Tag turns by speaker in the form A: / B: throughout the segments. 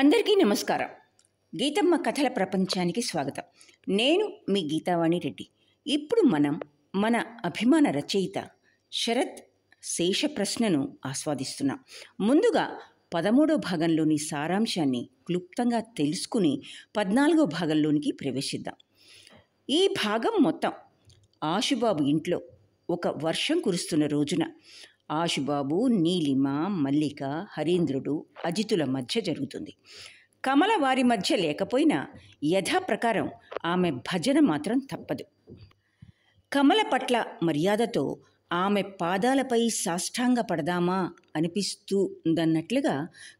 A: అందరికీ నమస్కారం గీతమ్మ కథల ప్రపంచానికి స్వాగతం నేను మీ గీతావాణి రెడ్డి ఇప్పుడు మనం మన అభిమాన రచయిత శరత్ శేష ప్రశ్నను ఆస్వాదిస్తున్నాం ముందుగా పదమూడో భాగంలోని సారాంశాన్ని క్లుప్తంగా తెలుసుకుని పద్నాలుగో భాగంలోనికి ప్రవేశిద్దాం ఈ భాగం మొత్తం ఆశుబాబు ఇంట్లో ఒక వర్షం కురుస్తున్న రోజున ఆశుబాబు నీలిమ మల్లిక హరీంద్రుడు అజితుల మధ్య జరుగుతుంది కమల వారి మధ్య లేకపోయినా యథాప్రకారం ఆమె భజన మాత్రం తప్పదు కమల పట్ల మర్యాదతో ఆమె పాదాలపై సాష్టాంగ పడదామా అనిపిస్తూ ఉందన్నట్లుగా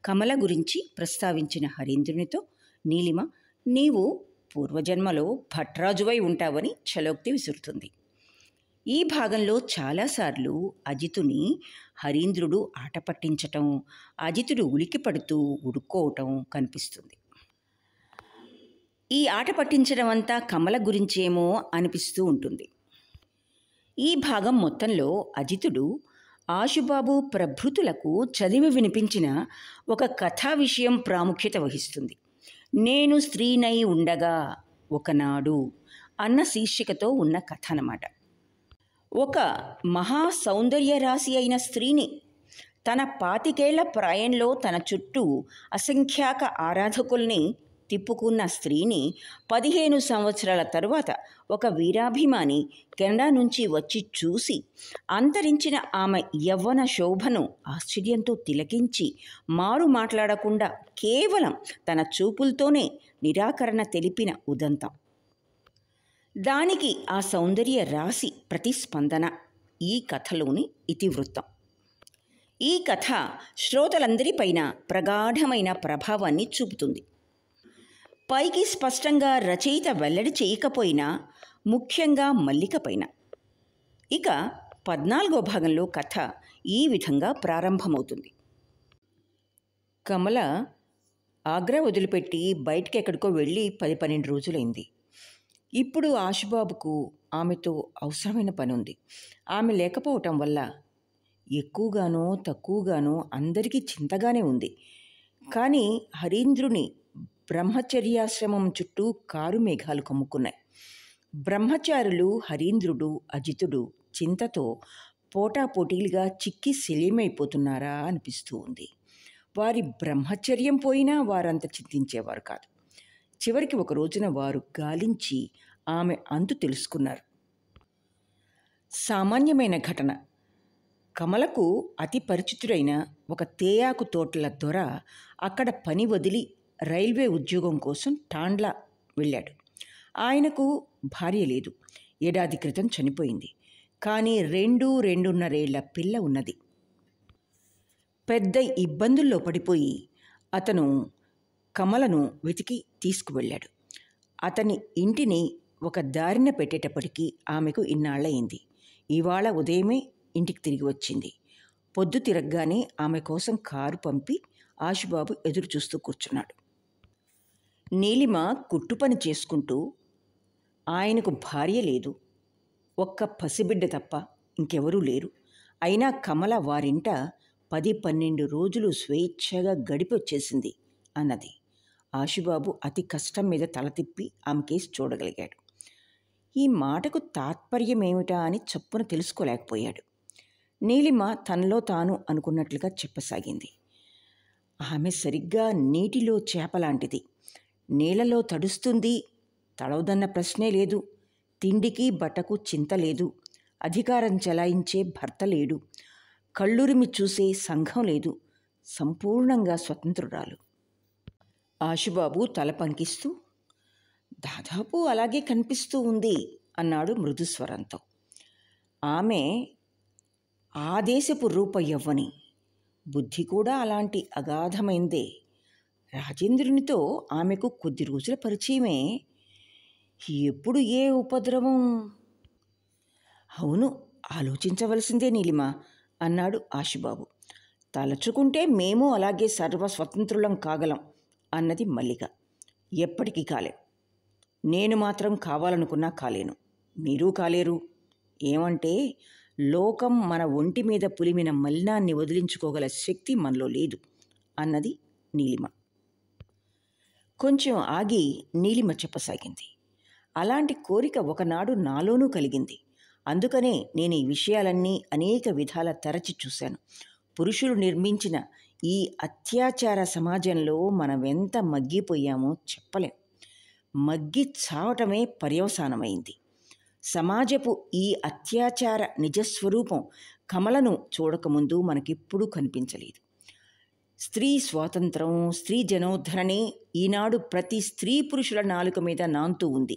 A: కమల గురించి ప్రస్తావించిన హరీంద్రునితో నీలిమ నీవు పూర్వజన్మలో భట్రాజువై ఉంటావని చలోక్తి విసురుతుంది ఈ భాగంలో చాలాసార్లు అజితుని హరీంద్రుడు ఆట పట్టించటం అజితుడు ఉలికి పడుతూ ఉడుక్కోవటం కనిపిస్తుంది ఈ ఆట పట్టించడం అంతా కమల గురించేమో అనిపిస్తూ ఉంటుంది ఈ భాగం మొత్తంలో అజితుడు ఆశుబాబు ప్రభృతులకు చదివి వినిపించిన ఒక కథా విషయం ప్రాముఖ్యత వహిస్తుంది నేను స్త్రీనై ఉండగా ఒకనాడు అన్న శీర్షికతో ఉన్న కథ అన్నమాట ఒక మహా సౌందర్య రాశి అయిన స్త్రీని తన పాతికేళ్ల ప్రాయంలో తన చుట్టూ అసంఖ్యాక ఆరాధకుల్ని తిప్పుకున్న స్త్రీని పదిహేను సంవత్సరాల తరువాత ఒక వీరాభిమాని కెనడా నుంచి వచ్చి చూసి అంతరించిన ఆమె యవ్వన శోభను ఆశ్చర్యంతో తిలకించి మారు మాట్లాడకుండా కేవలం తన చూపులతోనే నిరాకరణ తెలిపిన ఉదంతం దానికి ఆ సౌందర్య రాశి ప్రతిస్పందన ఈ కథలోని ఇతివృత్తం ఈ కథ శ్రోతలందరిపైన ప్రగాఢమైన ప్రభావాన్ని చూపుతుంది పైకి స్పష్టంగా రచయిత వెల్లడి చేయకపోయినా ముఖ్యంగా మల్లికపైన ఇక పద్నాలుగో భాగంలో కథ ఈ విధంగా ప్రారంభమవుతుంది కమల ఆగ్రా వదిలిపెట్టి బయటికి ఎక్కడికో వెళ్ళి పది పన్నెండు రోజులైంది ఇప్పుడు ఆశుబాబుకు ఆమెతో అవసరమైన పని ఉంది ఆమె లేకపోవటం వల్ల ఎక్కువగానో తక్కువగానో అందరికీ చింతగానే ఉంది కానీ హరీంద్రుని బ్రహ్మచర్యాశ్రమం చుట్టూ కారు మేఘాలు కమ్ముకున్నాయి బ్రహ్మచారులు హరీంద్రుడు అజితుడు చింతతో పోటాపోటీలుగా చిక్కి శల్యమైపోతున్నారా అనిపిస్తూ ఉంది వారి బ్రహ్మచర్యం పోయినా వారంత చింతించేవారు కాదు చివరికి ఒక రోజున వారు గాలించి ఆమె అంతు తెలుసుకున్నారు సామాన్యమైన ఘటన కమలకు అతి పరిచితుడైన ఒక తేయాకు తోటల దొర అక్కడ పని వదిలి రైల్వే ఉద్యోగం కోసం టాండ్లా వెళ్ళాడు ఆయనకు భార్య లేదు ఏడాది క్రితం చనిపోయింది కానీ రెండు రెండున్నరేళ్ల పిల్ల ఉన్నది పెద్ద ఇబ్బందుల్లో పడిపోయి అతను కమలను వెతికి తీసుకువెళ్ళాడు అతని ఇంటిని ఒక దారిన పెట్టేటప్పటికీ ఆమెకు ఇన్నాళ్ళయింది ఇవాళ ఉదయమే ఇంటికి తిరిగి వచ్చింది పొద్దు తిరగగానే ఆమె కోసం కారు పంపి ఆశుబాబు ఎదురు చూస్తూ కూర్చున్నాడు నీలిమ కుట్టుపని పని చేసుకుంటూ ఆయనకు భార్య లేదు ఒక్క పసిబిడ్డ తప్ప ఇంకెవరూ లేరు అయినా కమల వారింట పది పన్నెండు రోజులు స్వేచ్ఛగా గడిపొచ్చేసింది అన్నది ఆశుబాబు అతి కష్టం మీద తల తిప్పి ఆమె కేసు చూడగలిగాడు ఈ మాటకు తాత్పర్యమేమిటా అని చప్పున తెలుసుకోలేకపోయాడు నీలిమ తనలో తాను అనుకున్నట్లుగా చెప్పసాగింది ఆమె సరిగ్గా నీటిలో చేపలాంటిది నీళ్ళలో తడుస్తుంది తడవదన్న ప్రశ్నే లేదు తిండికి బట్టకు చింత లేదు అధికారం చెలాయించే భర్త లేడు కళ్ళురిమి చూసే సంఘం లేదు సంపూర్ణంగా స్వతంత్రురాలు ఆశుబాబు తల పంకిస్తూ దాదాపు అలాగే కనిపిస్తూ ఉంది అన్నాడు మృదుస్వరంతో ఆమె ఆ దేశపు రూప యవ్వని బుద్ధి కూడా అలాంటి అగాధమైందే రాజేంద్రునితో ఆమెకు కొద్ది రోజుల పరిచయమే ఎప్పుడు ఏ ఉపద్రవం అవును ఆలోచించవలసిందే నీలిమ అన్నాడు ఆశుబాబు తలచుకుంటే మేము అలాగే సర్వస్వతంత్రులం కాగలం అన్నది మల్లిక ఎప్పటికీ కాలేం నేను మాత్రం కావాలనుకున్నా కాలేను మీరూ కాలేరు ఏమంటే లోకం మన ఒంటి మీద పులిమిన మలినాన్ని వదిలించుకోగల శక్తి మనలో లేదు అన్నది నీలిమ కొంచెం ఆగి నీలిమ చెప్పసాగింది అలాంటి కోరిక ఒకనాడు నాలోనూ కలిగింది అందుకనే నేను ఈ విషయాలన్నీ అనేక విధాల తరచి చూశాను పురుషులు నిర్మించిన ఈ అత్యాచార సమాజంలో మనమెంత మగ్గిపోయామో చెప్పలేం మగ్గి చావటమే పర్యవసానమైంది సమాజపు ఈ అత్యాచార నిజస్వరూపం కమలను చూడకముందు మనకిప్పుడు కనిపించలేదు స్త్రీ స్వాతంత్రం స్త్రీ జనోద్ధరణే ఈనాడు ప్రతి స్త్రీ పురుషుల నాలుక మీద నాంతూ ఉంది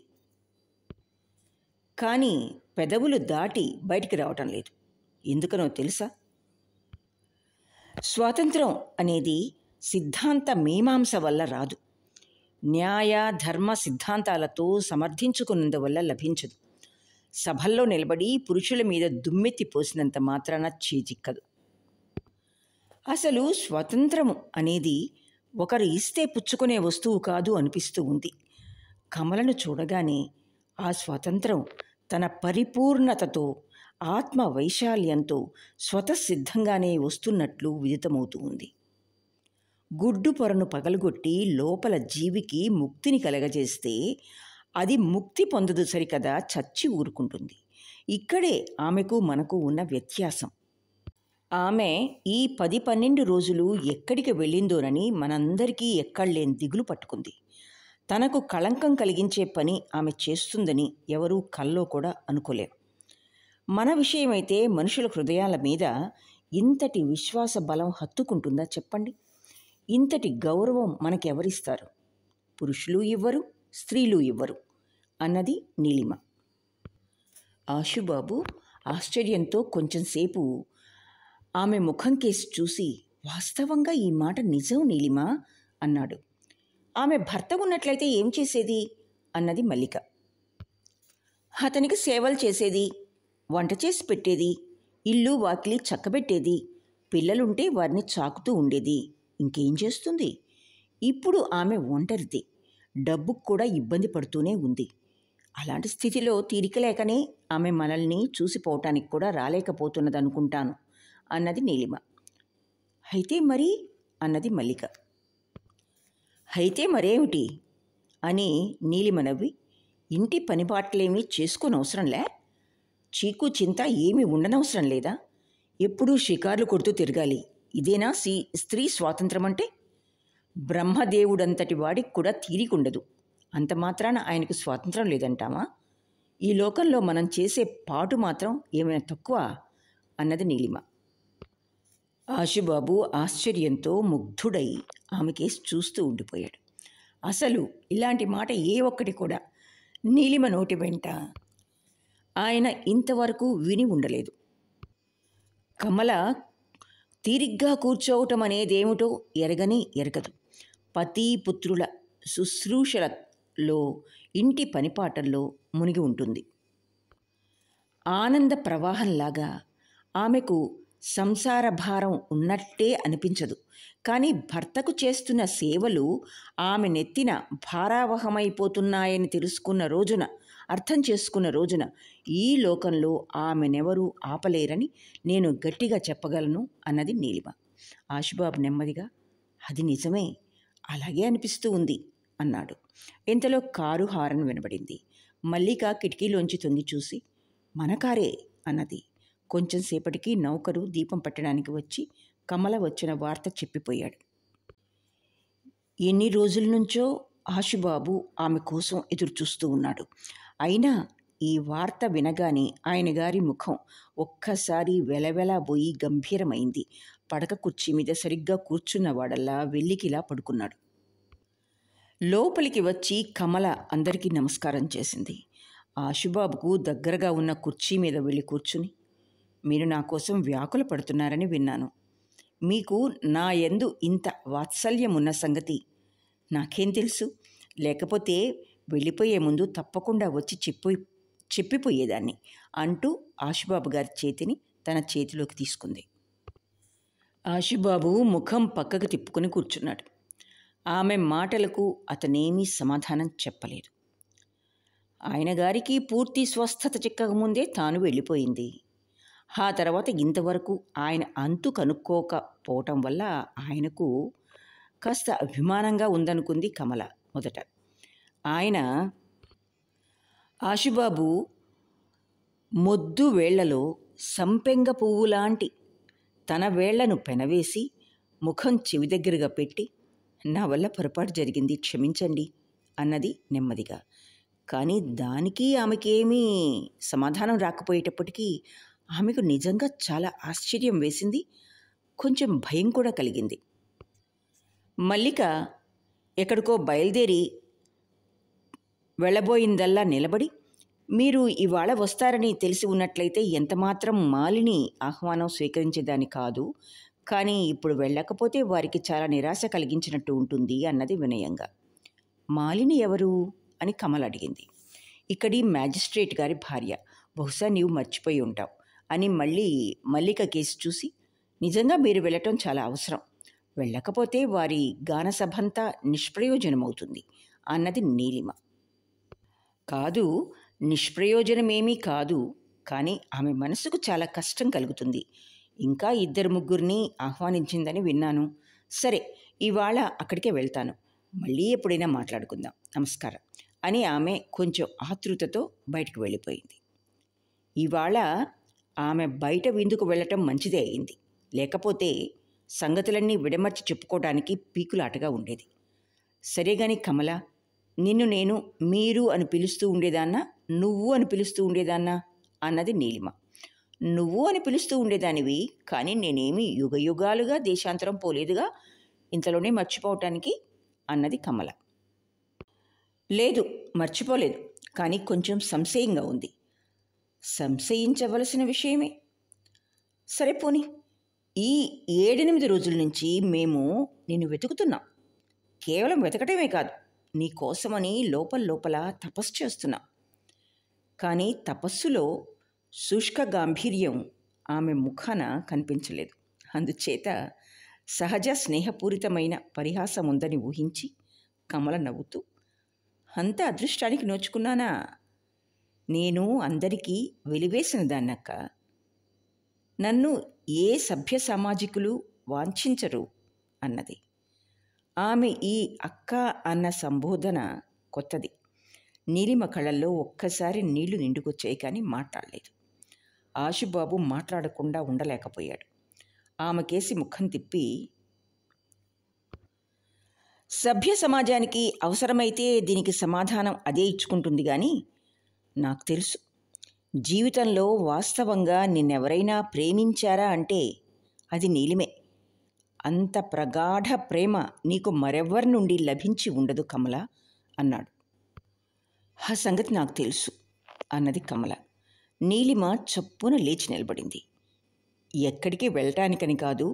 A: కానీ పెదవులు దాటి బయటికి రావటం లేదు ఎందుకనో తెలుసా స్వాతంత్రం అనేది సిద్ధాంత మీమాంస వల్ల రాదు న్యాయ ధర్మ సిద్ధాంతాలతో సమర్థించుకున్నందువల్ల లభించదు సభల్లో నిలబడి పురుషుల మీద దుమ్మెత్తి పోసినంత మాత్రాన చేజిక్కదు అసలు స్వతంత్రము అనేది ఒకరు ఇస్తే పుచ్చుకునే వస్తువు కాదు అనిపిస్తూ ఉంది కమలను చూడగానే ఆ స్వతంత్రం తన పరిపూర్ణతతో ఆత్మ వైశాల్యంతో స్వతసిద్ధంగానే వస్తున్నట్లు విదితమవుతూ ఉంది గుడ్డు పొరను పగలగొట్టి లోపల జీవికి ముక్తిని కలగజేస్తే అది ముక్తి పొందదు సరికదా చచ్చి ఊరుకుంటుంది ఇక్కడే ఆమెకు మనకు ఉన్న వ్యత్యాసం ఆమె ఈ పది పన్నెండు రోజులు ఎక్కడికి వెళ్ళిందోనని మనందరికీ ఎక్కడలేని దిగులు పట్టుకుంది తనకు కళంకం కలిగించే పని ఆమె చేస్తుందని ఎవరూ కల్లో కూడా అనుకోలేం మన విషయమైతే మనుషుల హృదయాల మీద ఇంతటి విశ్వాస బలం హత్తుకుంటుందా చెప్పండి ఇంతటి గౌరవం మనకెవరిస్తారు పురుషులు ఇవ్వరు స్త్రీలు ఇవ్వరు అన్నది నీలిమ ఆశుబాబు ఆశ్చర్యంతో కొంచెంసేపు ఆమె ముఖం కేసి చూసి వాస్తవంగా ఈ మాట నిజం నీలిమ అన్నాడు ఆమె భర్త ఉన్నట్లయితే ఏం చేసేది అన్నది మల్లిక అతనికి సేవలు చేసేది వంట చేసి పెట్టేది ఇల్లు వాకిలి చక్కబెట్టేది పిల్లలుంటే వారిని చాకుతూ ఉండేది ఇంకేం చేస్తుంది ఇప్పుడు ఆమె ఒంటరిది డబ్బుకు కూడా ఇబ్బంది పడుతూనే ఉంది అలాంటి స్థితిలో తీరిక లేకనే ఆమె మనల్ని చూసిపోవటానికి కూడా రాలేకపోతున్నదనుకుంటాను అన్నది నీలిమ అయితే మరి అన్నది మల్లిక అయితే మరేమిటి అని నీలిమ నవ్వి ఇంటి పనిపాట్లేమీ చేసుకోనవసరంలే చీకు చింత ఏమీ ఉండనవసరం లేదా ఎప్పుడూ షికార్లు కొడుతూ తిరగాలి ఇదేనా సి స్త్రీ స్వాతంత్రం అంటే బ్రహ్మదేవుడంతటి వాడికి కూడా తీరికుండదు అంత మాత్రాన ఆయనకు స్వాతంత్రం లేదంటామా ఈ లోకంలో మనం చేసే పాటు మాత్రం ఏమైనా తక్కువ అన్నది నీలిమ ఆశుబాబు ఆశ్చర్యంతో ముగ్ధుడై ఆమెకేసి చూస్తూ ఉండిపోయాడు అసలు ఇలాంటి మాట ఏ ఒక్కటి కూడా నీలిమ నోటి వెంట ఆయన ఇంతవరకు విని ఉండలేదు కమల తీరిగ్గా కూర్చోవటం అనేదేమిటో ఎరగని ఎరగదు పుత్రుల శుశ్రూషలలో ఇంటి పనిపాటల్లో మునిగి ఉంటుంది ఆనంద ప్రవాహంలాగా ఆమెకు సంసార భారం ఉన్నట్టే అనిపించదు కానీ భర్తకు చేస్తున్న సేవలు ఆమె నెత్తిన భారావహమైపోతున్నాయని తెలుసుకున్న రోజున అర్థం చేసుకున్న రోజున ఈ లోకంలో ఆమెనెవరూ ఆపలేరని నేను గట్టిగా చెప్పగలను అన్నది నీలిమ ఆశుబాబు నెమ్మదిగా అది నిజమే అలాగే అనిపిస్తూ ఉంది అన్నాడు ఇంతలో కారు హారన్ వినబడింది మల్లిక కిటికీలోంచి తొంగి చూసి మన కారే అన్నది కొంచెం సేపటికి నౌకరు దీపం పట్టడానికి వచ్చి కమల వచ్చిన వార్త చెప్పిపోయాడు ఎన్ని రోజుల నుంచో ఆశుబాబు ఆమె కోసం ఎదురుచూస్తూ ఉన్నాడు అయినా ఈ వార్త వినగానే ఆయన గారి ముఖం ఒక్కసారి పోయి గంభీరమైంది పడక కుర్చీ మీద సరిగ్గా కూర్చున్నవాడల్లా వెల్లికిలా పడుకున్నాడు లోపలికి వచ్చి కమల అందరికీ నమస్కారం చేసింది ఆశుబాబుకు దగ్గరగా ఉన్న కుర్చీ మీద వెళ్ళి కూర్చుని మీరు నా కోసం వ్యాకుల పడుతున్నారని విన్నాను మీకు నా ఎందు ఇంత వాత్సల్యం ఉన్న సంగతి నాకేం తెలుసు లేకపోతే వెళ్ళిపోయే ముందు తప్పకుండా వచ్చి చెప్పి చెప్పిపోయేదాన్ని అంటూ ఆశుబాబు గారి చేతిని తన చేతిలోకి తీసుకుంది ఆశుబాబు ముఖం పక్కకు తిప్పుకొని కూర్చున్నాడు ఆమె మాటలకు అతనేమీ సమాధానం చెప్పలేదు ఆయన గారికి పూర్తి స్వస్థత చిక్కకముందే తాను వెళ్ళిపోయింది ఆ తర్వాత ఇంతవరకు ఆయన అంతు కనుక్కోకపోవటం వల్ల ఆయనకు కాస్త అభిమానంగా ఉందనుకుంది కమల మొదట ఆయన ఆశుబాబు మొద్దు వేళ్లలో సంపెంగ పువ్వు లాంటి తన వేళ్లను పెనవేసి ముఖం చెవి దగ్గరగా పెట్టి నా వల్ల పొరపాటు జరిగింది క్షమించండి అన్నది నెమ్మదిగా కానీ దానికి ఆమెకేమీ సమాధానం రాకపోయేటప్పటికీ ఆమెకు నిజంగా చాలా ఆశ్చర్యం వేసింది కొంచెం భయం కూడా కలిగింది మల్లిక ఎక్కడికో బయలుదేరి వెళ్ళబోయిందల్లా నిలబడి మీరు ఇవాళ వస్తారని తెలిసి ఉన్నట్లయితే ఎంతమాత్రం మాలిని ఆహ్వానం స్వీకరించేదాని కాదు కానీ ఇప్పుడు వెళ్ళకపోతే వారికి చాలా నిరాశ కలిగించినట్టు ఉంటుంది అన్నది వినయంగా మాలిని ఎవరు అని కమల్ అడిగింది ఇక్కడి మ్యాజిస్ట్రేట్ గారి భార్య బహుశా నీవు మర్చిపోయి ఉంటావు అని మళ్ళీ మల్లిక కేసు చూసి నిజంగా మీరు వెళ్ళటం చాలా అవసరం వెళ్ళకపోతే వారి గానసభంతా నిష్ప్రయోజనమవుతుంది అన్నది నీలిమ కాదు నిష్ప్రయోజనమేమీ కాదు కానీ ఆమె మనసుకు చాలా కష్టం కలుగుతుంది ఇంకా ఇద్దరు ముగ్గురిని ఆహ్వానించిందని విన్నాను సరే ఇవాళ అక్కడికే వెళ్తాను మళ్ళీ ఎప్పుడైనా మాట్లాడుకుందాం నమస్కారం అని ఆమె కొంచెం ఆతృతతో బయటకు వెళ్ళిపోయింది ఇవాళ ఆమె బయట విందుకు వెళ్ళటం మంచిదే అయింది లేకపోతే సంగతులన్నీ విడమర్చి చెప్పుకోవడానికి పీకులాటగా ఉండేది కానీ కమల నిన్ను నేను మీరు అని పిలుస్తూ ఉండేదాన్నా నువ్వు అని పిలుస్తూ ఉండేదాన్నా అన్నది నీలిమ నువ్వు అని పిలుస్తూ ఉండేదానివి కానీ నేనేమి యుగ యుగాలుగా దేశాంతరం పోలేదుగా ఇంతలోనే మర్చిపోవటానికి అన్నది కమల లేదు మర్చిపోలేదు కానీ కొంచెం సంశయంగా ఉంది సంశయించవలసిన విషయమే సరే పోని ఈ ఏడెనిమిది రోజుల నుంచి మేము నిన్ను వెతుకుతున్నాం కేవలం వెతకటమే కాదు నీకోసమని లోపల లోపల తపస్సు చేస్తున్నా కానీ తపస్సులో శుష్క గాంభీర్యం ఆమె ముఖాన కనిపించలేదు అందుచేత సహజ స్నేహపూరితమైన పరిహాసం ఉందని ఊహించి కమల నవ్వుతూ అంత అదృష్టానికి నోచుకున్నానా నేను అందరికీ వెలివేసిన దాన్నక్క నన్ను ఏ సభ్య సామాజికులు వాంఛించరు అన్నది ఆమె ఈ అక్క అన్న సంబోధన కొత్తది నీలిమ కళల్లో ఒక్కసారి నీళ్లు నిండుకొచ్చాయి కానీ మాట్లాడలేదు ఆశుబాబు మాట్లాడకుండా ఉండలేకపోయాడు ఆమెకేసి ముఖం తిప్పి సభ్య సమాజానికి అవసరమైతే దీనికి సమాధానం అదే ఇచ్చుకుంటుంది కానీ నాకు తెలుసు జీవితంలో వాస్తవంగా నిన్నెవరైనా ప్రేమించారా అంటే అది నీలిమే అంత ప్రగాఢ ప్రేమ నీకు మరెవ్వరి నుండి లభించి ఉండదు కమల అన్నాడు ఆ సంగతి నాకు తెలుసు అన్నది కమల నీలిమ చప్పున లేచి నిలబడింది ఎక్కడికి వెళ్ళటానికని కాదు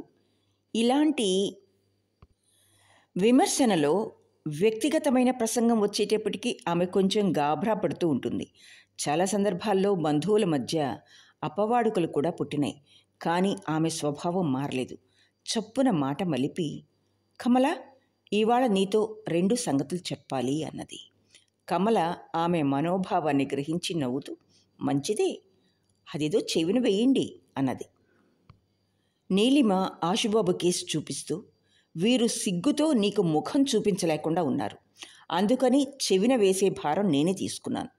A: ఇలాంటి విమర్శనలో వ్యక్తిగతమైన ప్రసంగం వచ్చేటప్పటికీ ఆమె కొంచెం గాభరా పడుతూ ఉంటుంది చాలా సందర్భాల్లో బంధువుల మధ్య అపవాడుకలు కూడా పుట్టినాయి కానీ ఆమె స్వభావం మారలేదు చప్పున మాట మలిపి కమల ఇవాళ నీతో రెండు సంగతులు చెప్పాలి అన్నది కమల ఆమె మనోభావాన్ని గ్రహించి నవ్వుతూ మంచిదే అదేదో చెవిని వేయండి అన్నది నీలిమ ఆశుబాబు కేసు చూపిస్తూ వీరు సిగ్గుతో నీకు ముఖం చూపించలేకుండా ఉన్నారు అందుకని చెవిన వేసే భారం నేనే తీసుకున్నాను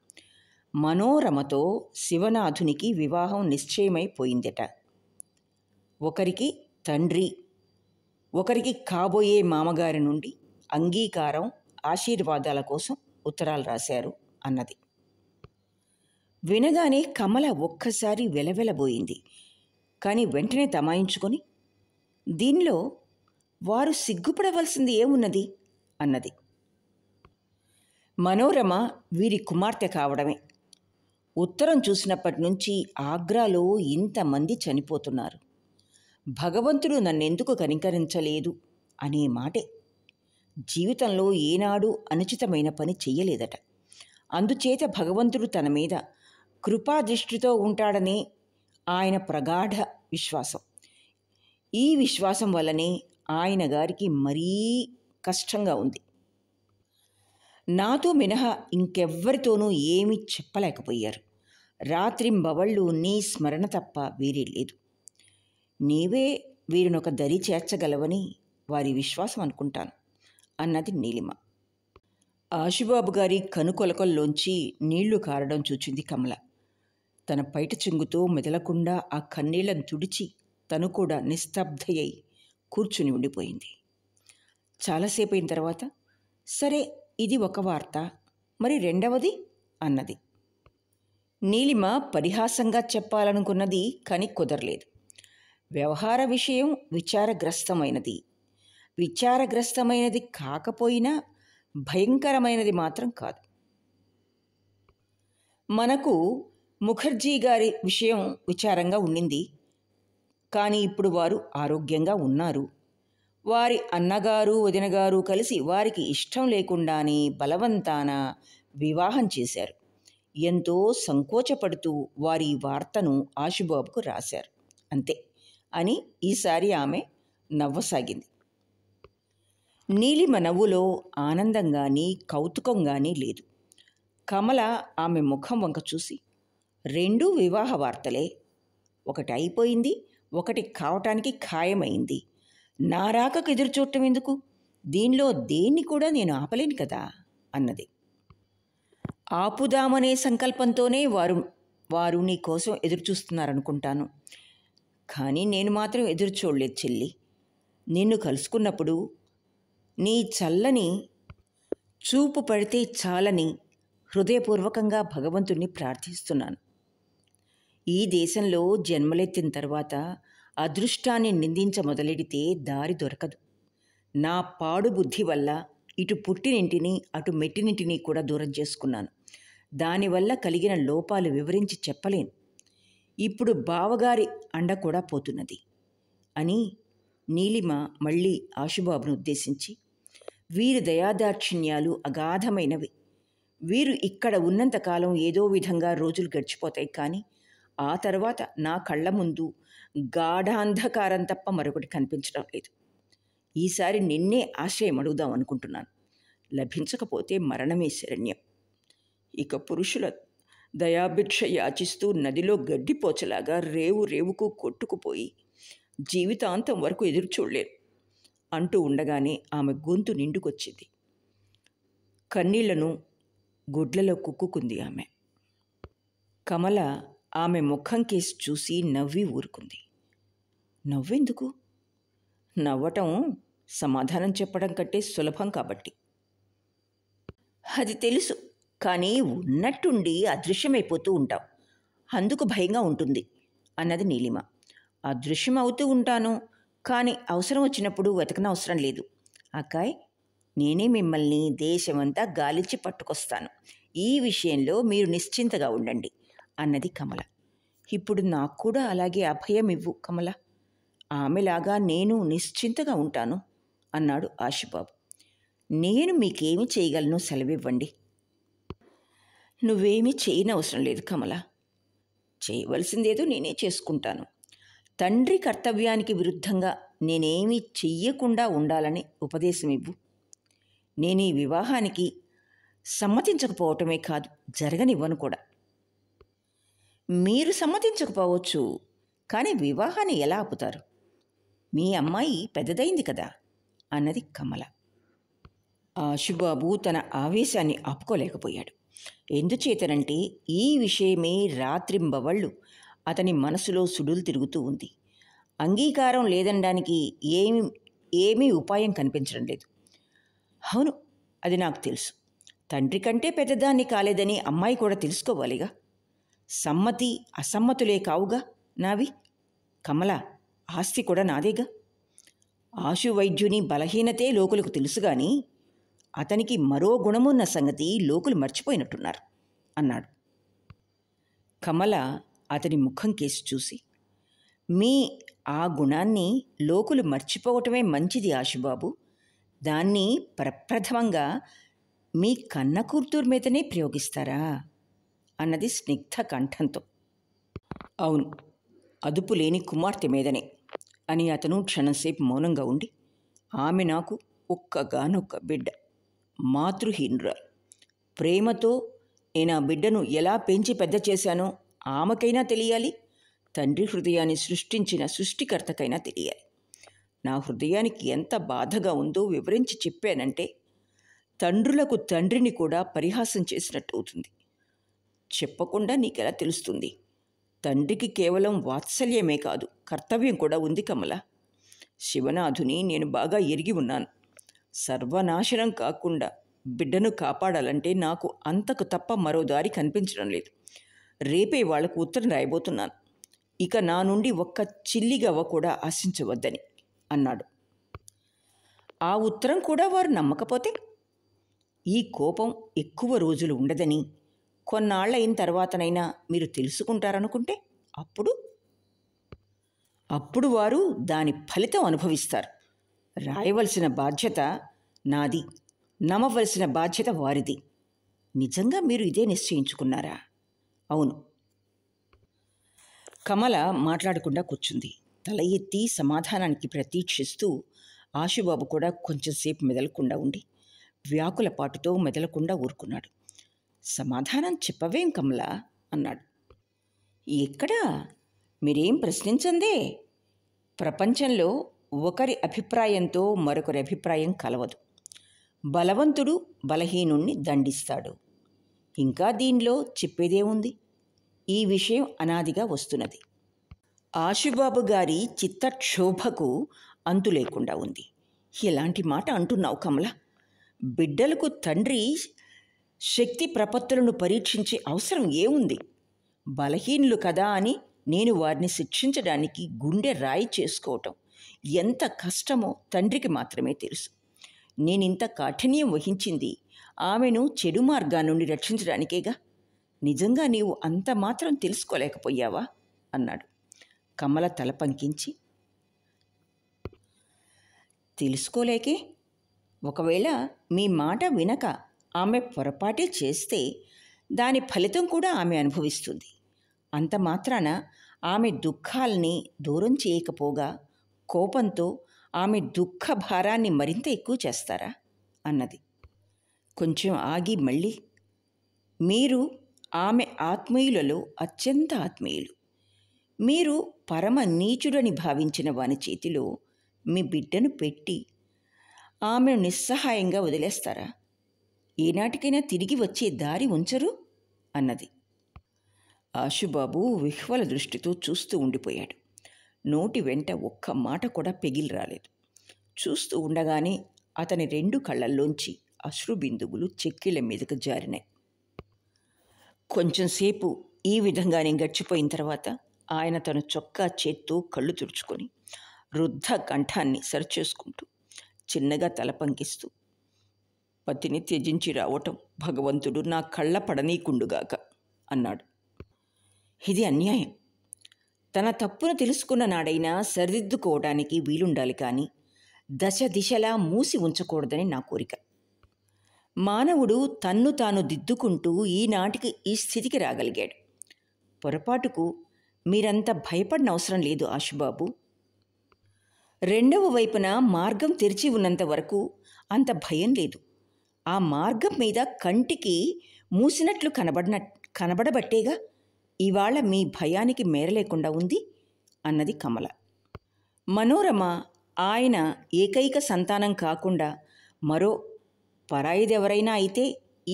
A: మనోరమతో శివనాథునికి వివాహం నిశ్చయమైపోయిందట ఒకరికి తండ్రి ఒకరికి కాబోయే మామగారి నుండి అంగీకారం ఆశీర్వాదాల కోసం ఉత్తరాలు రాశారు అన్నది వినగానే కమల ఒక్కసారి వెలవెలబోయింది కానీ వెంటనే తమాయించుకొని దీనిలో వారు సిగ్గుపడవలసింది ఏమున్నది అన్నది మనోరమ వీరి కుమార్తె కావడమే ఉత్తరం చూసినప్పటి నుంచి ఆగ్రాలో ఇంతమంది చనిపోతున్నారు భగవంతుడు నన్నెందుకు కనికరించలేదు అనే మాటే జీవితంలో ఏనాడు అనుచితమైన పని చెయ్యలేదట అందుచేత భగవంతుడు తన మీద కృపాదృష్టితో ఉంటాడనే ఆయన ప్రగాఢ విశ్వాసం ఈ విశ్వాసం వల్లనే ఆయన గారికి మరీ కష్టంగా ఉంది నాతో మినహా ఇంకెవ్వరితోనూ ఏమీ చెప్పలేకపోయారు రాత్రింబవళ్ళు నీ స్మరణ తప్ప వేరే లేదు నీవే వీరినొక దరి చేర్చగలవని వారి విశ్వాసం అనుకుంటాను అన్నది నీలిమ ఆశుబాబు గారి కనుకొలకల్లోంచి నీళ్లు కారడం చూచింది కమల తన పైట చెంగుతో మెదలకుండా ఆ కన్నీళ్లను తుడిచి తను కూడా నిస్తబ్దయ్యై కూర్చుని ఉండిపోయింది చాలాసేపు అయిన తర్వాత సరే ఇది ఒక వార్త మరి రెండవది అన్నది నీలిమ పరిహాసంగా చెప్పాలనుకున్నది కని కుదరలేదు వ్యవహార విషయం విచారగ్రస్తమైనది విచారగ్రస్తమైనది కాకపోయినా భయంకరమైనది మాత్రం కాదు మనకు ముఖర్జీ గారి విషయం విచారంగా ఉండింది కానీ ఇప్పుడు వారు ఆరోగ్యంగా ఉన్నారు వారి అన్నగారు వదినగారు కలిసి వారికి ఇష్టం లేకుండానే బలవంతాన వివాహం చేశారు ఎంతో సంకోచపడుతూ వారి వార్తను ఆశుబాబుకు రాశారు అంతే అని ఈసారి ఆమె నవ్వసాగింది నీలిమ నవ్వులో ఆనందం కానీ కౌతుకం కానీ లేదు కమల ఆమె ముఖం వంక చూసి రెండూ వివాహ వార్తలే ఒకటి అయిపోయింది ఒకటి కావటానికి ఖాయమైంది నా రాకకు ఎదురు చూడటం ఎందుకు దీనిలో దేన్ని కూడా నేను ఆపలేను కదా అన్నది ఆపుదామనే సంకల్పంతోనే వారు వారు నీ కోసం ఎదురుచూస్తున్నారనుకుంటాను కానీ నేను మాత్రం ఎదురు చూడలేదు చెల్లి నిన్ను కలుసుకున్నప్పుడు నీ చల్లని చూపు పడితే చాలని హృదయపూర్వకంగా భగవంతుణ్ణి ప్రార్థిస్తున్నాను ఈ దేశంలో జన్మలెత్తిన తర్వాత అదృష్టాన్ని నిందించ మొదలెడితే దారి దొరకదు నా పాడు బుద్ధి వల్ల ఇటు పుట్టినింటిని అటు మెట్టినింటిని కూడా దూరం చేసుకున్నాను దానివల్ల కలిగిన లోపాలు వివరించి చెప్పలేను ఇప్పుడు బావగారి అండ కూడా పోతున్నది అని నీలిమ మళ్ళీ ఆశుబాబును ఉద్దేశించి వీరి దయాదార్క్షిణ్యాలు అగాధమైనవి వీరు ఇక్కడ ఉన్నంతకాలం ఏదో విధంగా రోజులు గడిచిపోతాయి కానీ ఆ తర్వాత నా కళ్ళ ముందు గాఢాంధకారం తప్ప మరొకటి కనిపించడం లేదు ఈసారి నిన్నే ఆశ్రయం అడుగుదాం అనుకుంటున్నాను లభించకపోతే మరణమే శరణ్యం ఇక పురుషుల దయాభిక్ష యాచిస్తూ నదిలో గడ్డిపోచలాగా రేవు రేవుకు కొట్టుకుపోయి జీవితాంతం వరకు ఎదురు చూడలేదు అంటూ ఉండగానే ఆమె గొంతు నిండుకొచ్చింది కన్నీళ్లను గుడ్లలో కుక్కుకుంది ఆమె కమల ఆమె ముఖం కేసి చూసి నవ్వి ఊరుకుంది నవ్వెందుకు నవ్వటం సమాధానం చెప్పడం కంటే సులభం కాబట్టి అది తెలుసు కానీ ఉన్నట్టుండి అదృశ్యమైపోతూ ఉంటాం అందుకు భయంగా ఉంటుంది అన్నది నీలిమ అదృశ్యం అవుతూ ఉంటాను కానీ అవసరం వచ్చినప్పుడు వెతకన అవసరం లేదు అక్కాయ్ నేనే మిమ్మల్ని దేశమంతా గాలించి పట్టుకొస్తాను ఈ విషయంలో మీరు నిశ్చింతగా ఉండండి అన్నది కమల ఇప్పుడు నాకు కూడా అలాగే అభయం ఇవ్వు కమల ఆమెలాగా నేను నిశ్చింతగా ఉంటాను అన్నాడు ఆశుబాబు నేను మీకేమి చేయగలను సెలవివ్వండి నువ్వేమీ చేయనవసరం లేదు కమల చేయవలసిందేదో నేనే చేసుకుంటాను తండ్రి కర్తవ్యానికి విరుద్ధంగా నేనేమీ చెయ్యకుండా ఉండాలని ఉపదేశం ఇవ్వు నేను ఈ వివాహానికి సమ్మతించకపోవటమే కాదు జరగనివ్వను కూడా మీరు సమ్మతించకపోవచ్చు కానీ వివాహాన్ని ఎలా ఆపుతారు మీ అమ్మాయి పెద్దదైంది కదా అన్నది కమల ఆశుబాబు తన ఆవేశాన్ని ఆపుకోలేకపోయాడు ఎందుచేతనంటే ఈ విషయమే రాత్రింబవళ్ళు అతని మనసులో సుడులు తిరుగుతూ ఉంది అంగీకారం లేదనడానికి ఏమి ఏమీ ఉపాయం కనిపించడం లేదు అవును అది నాకు తెలుసు తండ్రి కంటే పెద్దదాన్ని కాలేదని అమ్మాయి కూడా తెలుసుకోవాలిగా సమ్మతి అసమ్మతులే కావుగా నావి కమల ఆస్తి కూడా నాదేగా ఆశు వైద్యుని బలహీనతే లోకులకు తెలుసు కానీ అతనికి మరో గుణమున్న సంగతి లోకులు మర్చిపోయినట్టున్నారు అన్నాడు కమల అతని ముఖం కేసి చూసి మీ ఆ గుణాన్ని లోకులు మర్చిపోవటమే మంచిది ఆశుబాబు దాన్ని ప్రప్రథమంగా మీ కన్న కూర్తూరు మీదనే ప్రయోగిస్తారా అన్నది స్నిగ్ధ కంఠంతో అవును అదుపు లేని కుమార్తె మీదనే అని అతను క్షణంసేపు మౌనంగా ఉండి ఆమె నాకు ఒక్కగానొక్క బిడ్డ మాతృహీనుర ప్రేమతో నేను ఆ బిడ్డను ఎలా పెంచి పెద్ద చేశానో ఆమెకైనా తెలియాలి తండ్రి హృదయాన్ని సృష్టించిన సృష్టికర్తకైనా తెలియాలి నా హృదయానికి ఎంత బాధగా ఉందో వివరించి చెప్పానంటే తండ్రులకు తండ్రిని కూడా పరిహాసం చేసినట్టు అవుతుంది చెప్పకుండా నీకెలా తెలుస్తుంది తండ్రికి కేవలం వాత్సల్యమే కాదు కర్తవ్యం కూడా ఉంది కమల శివనాథుని నేను బాగా ఎరిగి ఉన్నాను సర్వనాశనం కాకుండా బిడ్డను కాపాడాలంటే నాకు అంతకు తప్ప మరో దారి కనిపించడం లేదు రేపే వాళ్లకు ఉత్తరం రాయబోతున్నాను ఇక నా నుండి ఒక్క చిల్లిగవ్వ కూడా ఆశించవద్దని అన్నాడు ఆ ఉత్తరం కూడా వారు నమ్మకపోతే ఈ కోపం ఎక్కువ రోజులు ఉండదని కొన్నాళ్ళైన తర్వాతనైనా మీరు తెలుసుకుంటారనుకుంటే అప్పుడు అప్పుడు వారు దాని ఫలితం అనుభవిస్తారు రాయవలసిన బాధ్యత నాది నమ్మవలసిన బాధ్యత వారిది నిజంగా మీరు ఇదే నిశ్చయించుకున్నారా అవును కమల మాట్లాడకుండా కూర్చుంది తల ఎత్తి సమాధానానికి ప్రతీక్షిస్తూ ఆశుబాబు కూడా కొంచెంసేపు మెదలకుండా ఉండి వ్యాకుల పాటుతో మెదలకుండా ఊరుకున్నాడు సమాధానం చెప్పవేం కమల అన్నాడు ఎక్కడా మీరేం ప్రశ్నించందే ప్రపంచంలో ఒకరి అభిప్రాయంతో మరొకరి అభిప్రాయం కలవదు బలవంతుడు బలహీనుణ్ణి దండిస్తాడు ఇంకా దీనిలో చెప్పేదే ఉంది ఈ విషయం అనాదిగా వస్తున్నది ఆశుబాబు గారి చిత్తక్షోభకు అంతు లేకుండా ఉంది ఇలాంటి మాట అంటున్నావు కమల బిడ్డలకు తండ్రి శక్తి ప్రపత్తులను పరీక్షించే అవసరం ఏముంది బలహీనులు కదా అని నేను వారిని శిక్షించడానికి గుండె రాయి చేసుకోవటం ఎంత కష్టమో తండ్రికి మాత్రమే తెలుసు నేనింత కాఠిన్యం వహించింది ఆమెను చెడు మార్గా నుండి రక్షించడానికేగా నిజంగా నీవు అంత మాత్రం తెలుసుకోలేకపోయావా అన్నాడు కమల తల పంకించి తెలుసుకోలేకే ఒకవేళ మీ మాట వినక ఆమె పొరపాటే చేస్తే దాని ఫలితం కూడా ఆమె అనుభవిస్తుంది అంత మాత్రాన ఆమె దుఃఖాల్ని దూరం చేయకపోగా కోపంతో ఆమె దుఃఖ భారాన్ని మరింత ఎక్కువ చేస్తారా అన్నది కొంచెం ఆగి మళ్ళీ మీరు ఆమె ఆత్మీయులలో అత్యంత ఆత్మీయులు మీరు పరమ నీచుడని భావించిన వాని చేతిలో మీ బిడ్డను పెట్టి ఆమెను నిస్సహాయంగా వదిలేస్తారా ఏనాటికైనా తిరిగి వచ్చే దారి ఉంచరు అన్నది ఆశుబాబు విహ్వల దృష్టితో చూస్తూ ఉండిపోయాడు నోటి వెంట ఒక్క మాట కూడా పెగిలి రాలేదు చూస్తూ ఉండగానే అతని రెండు కళ్ళల్లోంచి అశ్రుబిందువులు చెక్కిల మీదకు జారినాయి కొంచెంసేపు ఈ విధంగానే గడిచిపోయిన తర్వాత ఆయన తన చొక్కా చేత్తో కళ్ళు తుడుచుకొని వృద్ధ కంఠాన్ని సరిచేసుకుంటూ చిన్నగా తల పంకిస్తూ పతిని త్యజించి రావటం భగవంతుడు నా కళ్ళ పడనీకుండుగాక అన్నాడు ఇది అన్యాయం తన తప్పును తెలుసుకున్న నాడైనా సరిదిద్దుకోవడానికి వీలుండాలి కానీ దశ దిశలా మూసి ఉంచకూడదని నా కోరిక మానవుడు తన్ను తాను దిద్దుకుంటూ ఈనాటికి ఈ స్థితికి రాగలిగాడు పొరపాటుకు మీరంత భయపడిన అవసరం లేదు ఆశుబాబు రెండవ వైపున మార్గం తెరిచి ఉన్నంత వరకు అంత భయం లేదు ఆ మార్గం మీద కంటికి మూసినట్లు కనబడిన కనబడబట్టేగా ఇవాళ మీ భయానికి మేరలేకుండా ఉంది అన్నది కమల మనోరమ ఆయన ఏకైక సంతానం కాకుండా మరో పరాయిదెవరైనా అయితే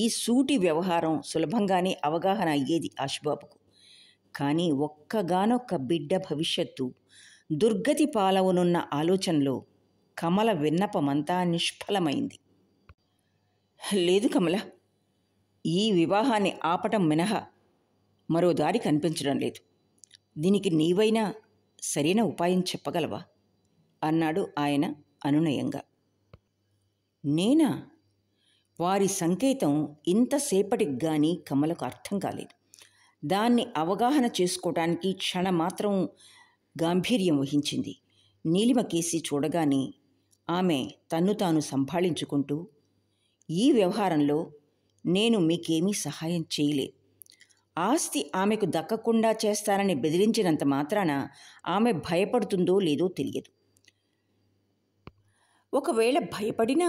A: ఈ సూటి వ్యవహారం సులభంగానే అవగాహన అయ్యేది ఆశుబాబుకు కానీ ఒక్కగానొక్క బిడ్డ భవిష్యత్తు దుర్గతి పాలవనున్న ఆలోచనలో కమల విన్నపమంతా నిష్ఫలమైంది లేదు కమల ఈ వివాహాన్ని ఆపటం మినహా మరో దారి కనిపించడం లేదు దీనికి నీవైనా సరైన ఉపాయం చెప్పగలవా అన్నాడు ఆయన అనునయంగా నేనా వారి సంకేతం ఇంతసేపటికి కానీ కమలకు అర్థం కాలేదు దాన్ని అవగాహన చేసుకోవటానికి క్షణమాత్రం గాంభీర్యం వహించింది నీలిమ కేసి చూడగానే ఆమె తన్ను తాను సంభాళించుకుంటూ ఈ వ్యవహారంలో నేను మీకేమీ సహాయం చేయలేదు ఆస్తి ఆమెకు దక్కకుండా చేస్తానని బెదిరించినంత మాత్రాన ఆమె భయపడుతుందో లేదో తెలియదు ఒకవేళ భయపడినా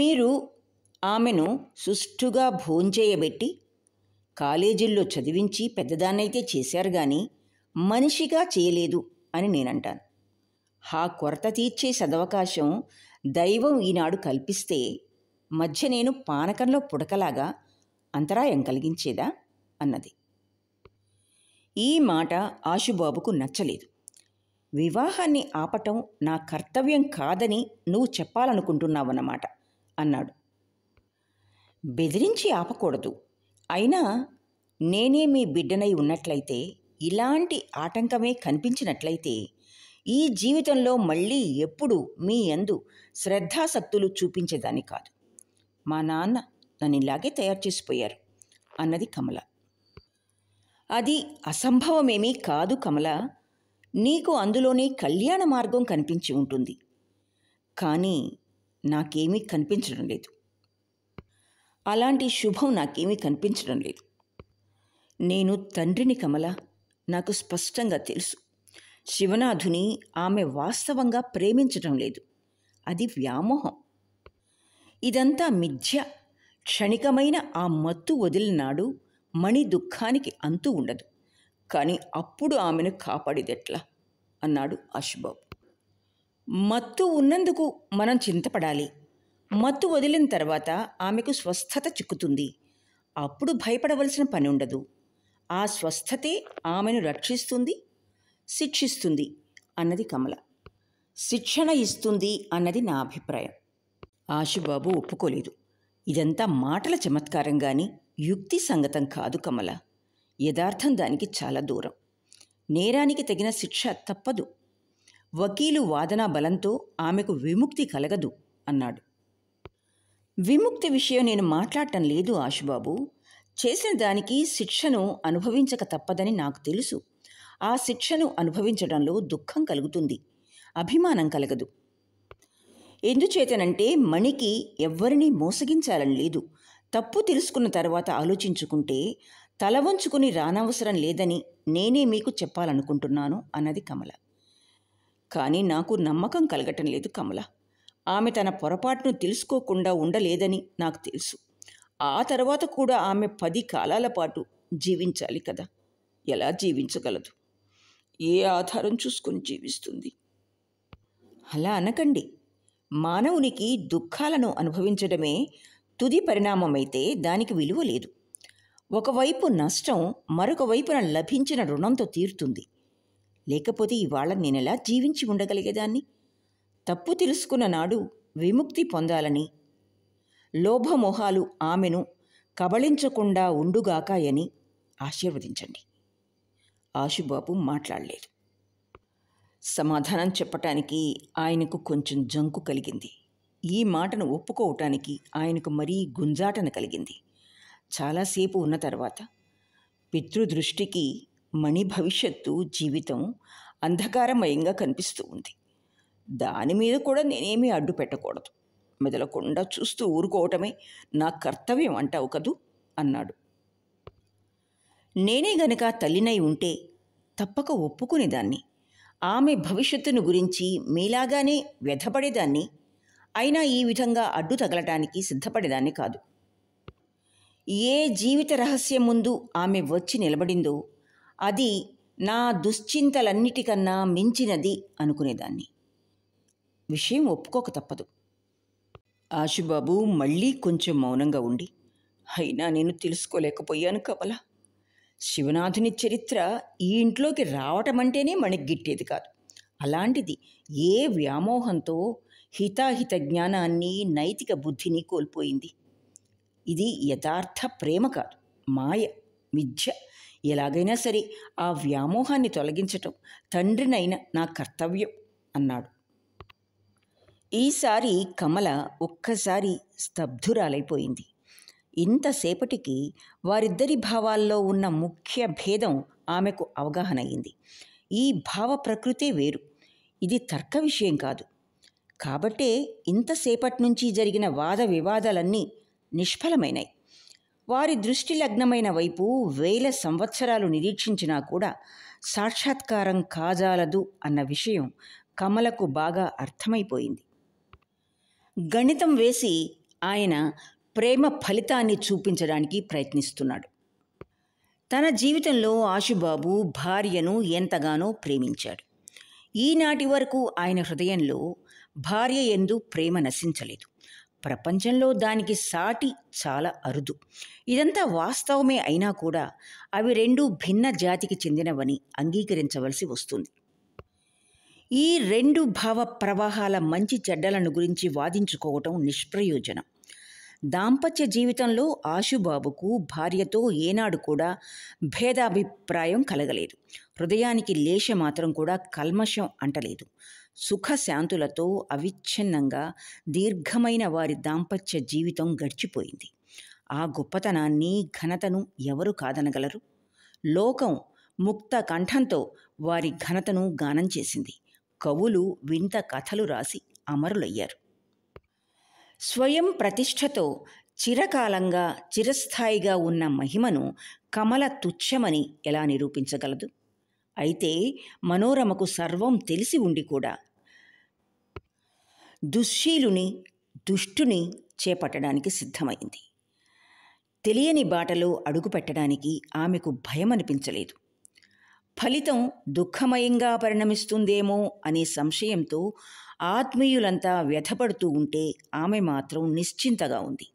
A: మీరు ఆమెను సుష్ఠుగా భోంచేయబెట్టి కాలేజీల్లో చదివించి పెద్దదాన్నైతే చేశారు కానీ మనిషిగా చేయలేదు అని నేనంటాను ఆ కొరత తీర్చే సదవకాశం దైవం ఈనాడు కల్పిస్తే మధ్య నేను పానకంలో పుడకలాగా అంతరాయం కలిగించేదా అన్నది ఈ మాట ఆశుబాబుకు నచ్చలేదు వివాహాన్ని ఆపటం నా కర్తవ్యం కాదని నువ్వు చెప్పాలనుకుంటున్నావన్నమాట అన్నాడు బెదిరించి ఆపకూడదు అయినా నేనే మీ బిడ్డనై ఉన్నట్లయితే ఇలాంటి ఆటంకమే కనిపించినట్లయితే ఈ జీవితంలో మళ్ళీ ఎప్పుడు మీ అందు శ్రద్ధాసక్తులు చూపించేదాని కాదు మా నాన్న నన్ను ఇలాగే తయారు చేసిపోయారు అన్నది కమల అది అసంభవమేమీ కాదు కమల నీకు అందులోనే కళ్యాణ మార్గం కనిపించి ఉంటుంది కానీ నాకేమీ కనిపించడం లేదు అలాంటి శుభం నాకేమీ కనిపించడం లేదు నేను తండ్రిని కమల నాకు స్పష్టంగా తెలుసు శివనాథుని ఆమె వాస్తవంగా ప్రేమించడం లేదు అది వ్యామోహం ఇదంతా మిథ్యా క్షణికమైన ఆ మత్తు వదిలినాడు మణి దుఃఖానికి అంతు ఉండదు కానీ అప్పుడు ఆమెను కాపాడిదెట్లా అన్నాడు ఆశుబాబు మత్తు ఉన్నందుకు మనం చింతపడాలి మత్తు వదిలిన తర్వాత ఆమెకు స్వస్థత చిక్కుతుంది అప్పుడు భయపడవలసిన పని ఉండదు ఆ స్వస్థతే ఆమెను రక్షిస్తుంది శిక్షిస్తుంది అన్నది కమల శిక్షణ ఇస్తుంది అన్నది నా అభిప్రాయం ఆశుబాబు ఒప్పుకోలేదు ఇదంతా మాటల చమత్కారం గాని యుక్తి సంగతం కాదు కమల యథార్థం దానికి చాలా దూరం నేరానికి తగిన శిక్ష తప్పదు వకీలు వాదనా బలంతో ఆమెకు విముక్తి కలగదు అన్నాడు విముక్తి విషయం నేను మాట్లాడటం లేదు ఆశుబాబు చేసిన దానికి శిక్షను అనుభవించక తప్పదని నాకు తెలుసు ఆ శిక్షను అనుభవించడంలో దుఃఖం కలుగుతుంది అభిమానం కలగదు ఎందుచేతనంటే మణికి ఎవ్వరినీ మోసగించాలని లేదు తప్పు తెలుసుకున్న తర్వాత ఆలోచించుకుంటే తల వంచుకుని రానవసరం లేదని నేనే మీకు చెప్పాలనుకుంటున్నాను అన్నది కమల కానీ నాకు నమ్మకం కలగటం లేదు కమల ఆమె తన పొరపాటును తెలుసుకోకుండా ఉండలేదని నాకు తెలుసు ఆ తర్వాత కూడా ఆమె పది కాలాల పాటు జీవించాలి కదా ఎలా జీవించగలదు ఏ ఆధారం చూసుకొని జీవిస్తుంది అలా అనకండి మానవునికి దుఃఖాలను అనుభవించడమే తుది పరిణామమైతే దానికి విలువ లేదు ఒకవైపు నష్టం మరొక వైపున లభించిన రుణంతో తీరుతుంది లేకపోతే ఇవాళ నేనెలా జీవించి ఉండగలిగేదాన్ని తప్పు తెలుసుకున్న నాడు విముక్తి పొందాలని లోభమోహాలు ఆమెను కబళించకుండా ఉండుగాకాయని ఆశీర్వదించండి ఆశుబాబు మాట్లాడలేదు సమాధానం చెప్పటానికి ఆయనకు కొంచెం జంకు కలిగింది ఈ మాటను ఒప్పుకోవటానికి ఆయనకు మరీ గుంజాటన కలిగింది చాలాసేపు ఉన్న తర్వాత పితృదృష్టికి మణి భవిష్యత్తు జీవితం అంధకారమయంగా కనిపిస్తూ ఉంది దాని మీద కూడా నేనేమీ అడ్డు పెట్టకూడదు మెదలకుండా చూస్తూ ఊరుకోవటమే నా కర్తవ్యం అంటావు కదూ అన్నాడు నేనే గనక తల్లినై ఉంటే తప్పక ఒప్పుకునేదాన్ని ఆమె భవిష్యత్తును గురించి మీలాగానే వ్యధపడేదాన్ని అయినా ఈ విధంగా అడ్డు తగలటానికి సిద్ధపడేదాన్ని కాదు ఏ జీవిత రహస్యం ముందు ఆమె వచ్చి నిలబడిందో అది నా దుశ్చింతలన్నిటికన్నా మించినది అనుకునేదాన్ని విషయం ఒప్పుకోక తప్పదు ఆశుబాబు మళ్ళీ కొంచెం మౌనంగా ఉండి అయినా నేను తెలుసుకోలేకపోయాను కవలా శివనాథుని చరిత్ర ఈ ఇంట్లోకి రావటం అంటేనే గిట్టేది కాదు అలాంటిది ఏ వ్యామోహంతో హితాహిత జ్ఞానాన్ని నైతిక బుద్ధిని కోల్పోయింది ఇది యథార్థ ప్రేమ కాదు మాయ మిథ్య ఎలాగైనా సరే ఆ వ్యామోహాన్ని తొలగించటం తండ్రినైన నా కర్తవ్యం అన్నాడు ఈసారి కమల ఒక్కసారి స్తబ్ధురాలైపోయింది ఇంతసేపటికి వారిద్దరి భావాల్లో ఉన్న ముఖ్య భేదం ఆమెకు అవగాహన అయింది ఈ భావ ప్రకృతే వేరు ఇది తర్క విషయం కాదు కాబట్టే ఇంతసేపటి నుంచి జరిగిన వాద వివాదాలన్నీ నిష్ఫలమైనాయి వారి దృష్టి లగ్నమైన వైపు వేల సంవత్సరాలు నిరీక్షించినా కూడా సాక్షాత్కారం కాజాలదు అన్న విషయం కమలకు బాగా అర్థమైపోయింది గణితం వేసి ఆయన ప్రేమ ఫలితాన్ని చూపించడానికి ప్రయత్నిస్తున్నాడు తన జీవితంలో ఆశుబాబు భార్యను ఎంతగానో ప్రేమించాడు ఈనాటి వరకు ఆయన హృదయంలో భార్య ఎందు ప్రేమ నశించలేదు ప్రపంచంలో దానికి సాటి చాలా అరుదు ఇదంతా వాస్తవమే అయినా కూడా అవి రెండు భిన్న జాతికి చెందినవని అంగీకరించవలసి వస్తుంది ఈ రెండు భావ ప్రవాహాల మంచి చెడ్డలను గురించి వాదించుకోవటం నిష్ప్రయోజనం దాంపత్య జీవితంలో ఆశుబాబుకు భార్యతో ఏనాడు కూడా భేదాభిప్రాయం కలగలేదు హృదయానికి లేశ మాత్రం కూడా కల్మషం అంటలేదు సుఖశాంతులతో అవిచ్ఛిన్నంగా దీర్ఘమైన వారి దాంపత్య జీవితం గడిచిపోయింది ఆ గొప్పతనాన్ని ఘనతను ఎవరు కాదనగలరు లోకం ముక్త కంఠంతో వారి ఘనతను గానం చేసింది కవులు వింత కథలు రాసి అమరులయ్యారు స్వయం ప్రతిష్టతో చిరకాలంగా చిరస్థాయిగా ఉన్న మహిమను కమల తుచ్చమని ఎలా నిరూపించగలదు అయితే మనోరమకు సర్వం తెలిసి ఉండి కూడా దుశ్శీలుని దుష్టుని చేపట్టడానికి సిద్ధమైంది తెలియని బాటలో అడుగుపెట్టడానికి ఆమెకు భయం అనిపించలేదు ఫలితం దుఃఖమయంగా పరిణమిస్తుందేమో అనే సంశయంతో ఆత్మీయులంతా వ్యథపడుతూ ఉంటే ఆమె మాత్రం నిశ్చింతగా ఉంది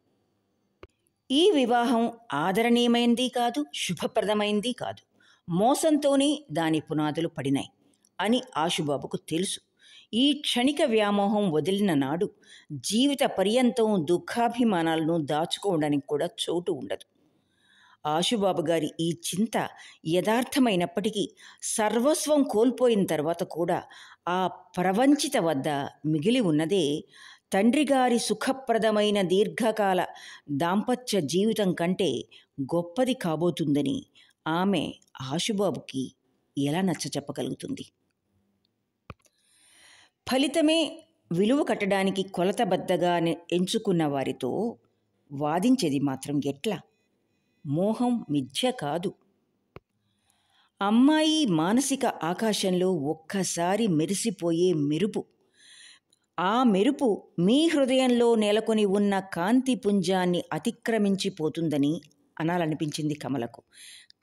A: ఈ వివాహం ఆదరణీయమైంది కాదు శుభప్రదమైంది కాదు మోసంతోనే దాని పునాదులు పడినాయి అని ఆశుబాబుకు తెలుసు ఈ క్షణిక వ్యామోహం వదిలిన నాడు జీవిత పర్యంతం దుఃఖాభిమానాలను దాచుకోవడానికి కూడా చోటు ఉండదు ఆశుబాబు గారి ఈ చింత యథార్థమైనప్పటికీ సర్వస్వం కోల్పోయిన తర్వాత కూడా ఆ ప్రవంచిత వద్ద మిగిలి ఉన్నదే తండ్రిగారి సుఖప్రదమైన దీర్ఘకాల దాంపత్య జీవితం కంటే గొప్పది కాబోతుందని ఆమె ఆశుబాబుకి ఎలా నచ్చ చెప్పగలుగుతుంది ఫలితమే విలువ కట్టడానికి కొలతబద్దగా ఎంచుకున్న వారితో వాదించేది మాత్రం ఎట్లా మోహం మిథ్య కాదు అమ్మాయి మానసిక ఆకాశంలో ఒక్కసారి మెరిసిపోయే మెరుపు ఆ మెరుపు మీ హృదయంలో నెలకొని ఉన్న కాంతి పుంజాన్ని అతిక్రమించిపోతుందని అనాలనిపించింది కమలకు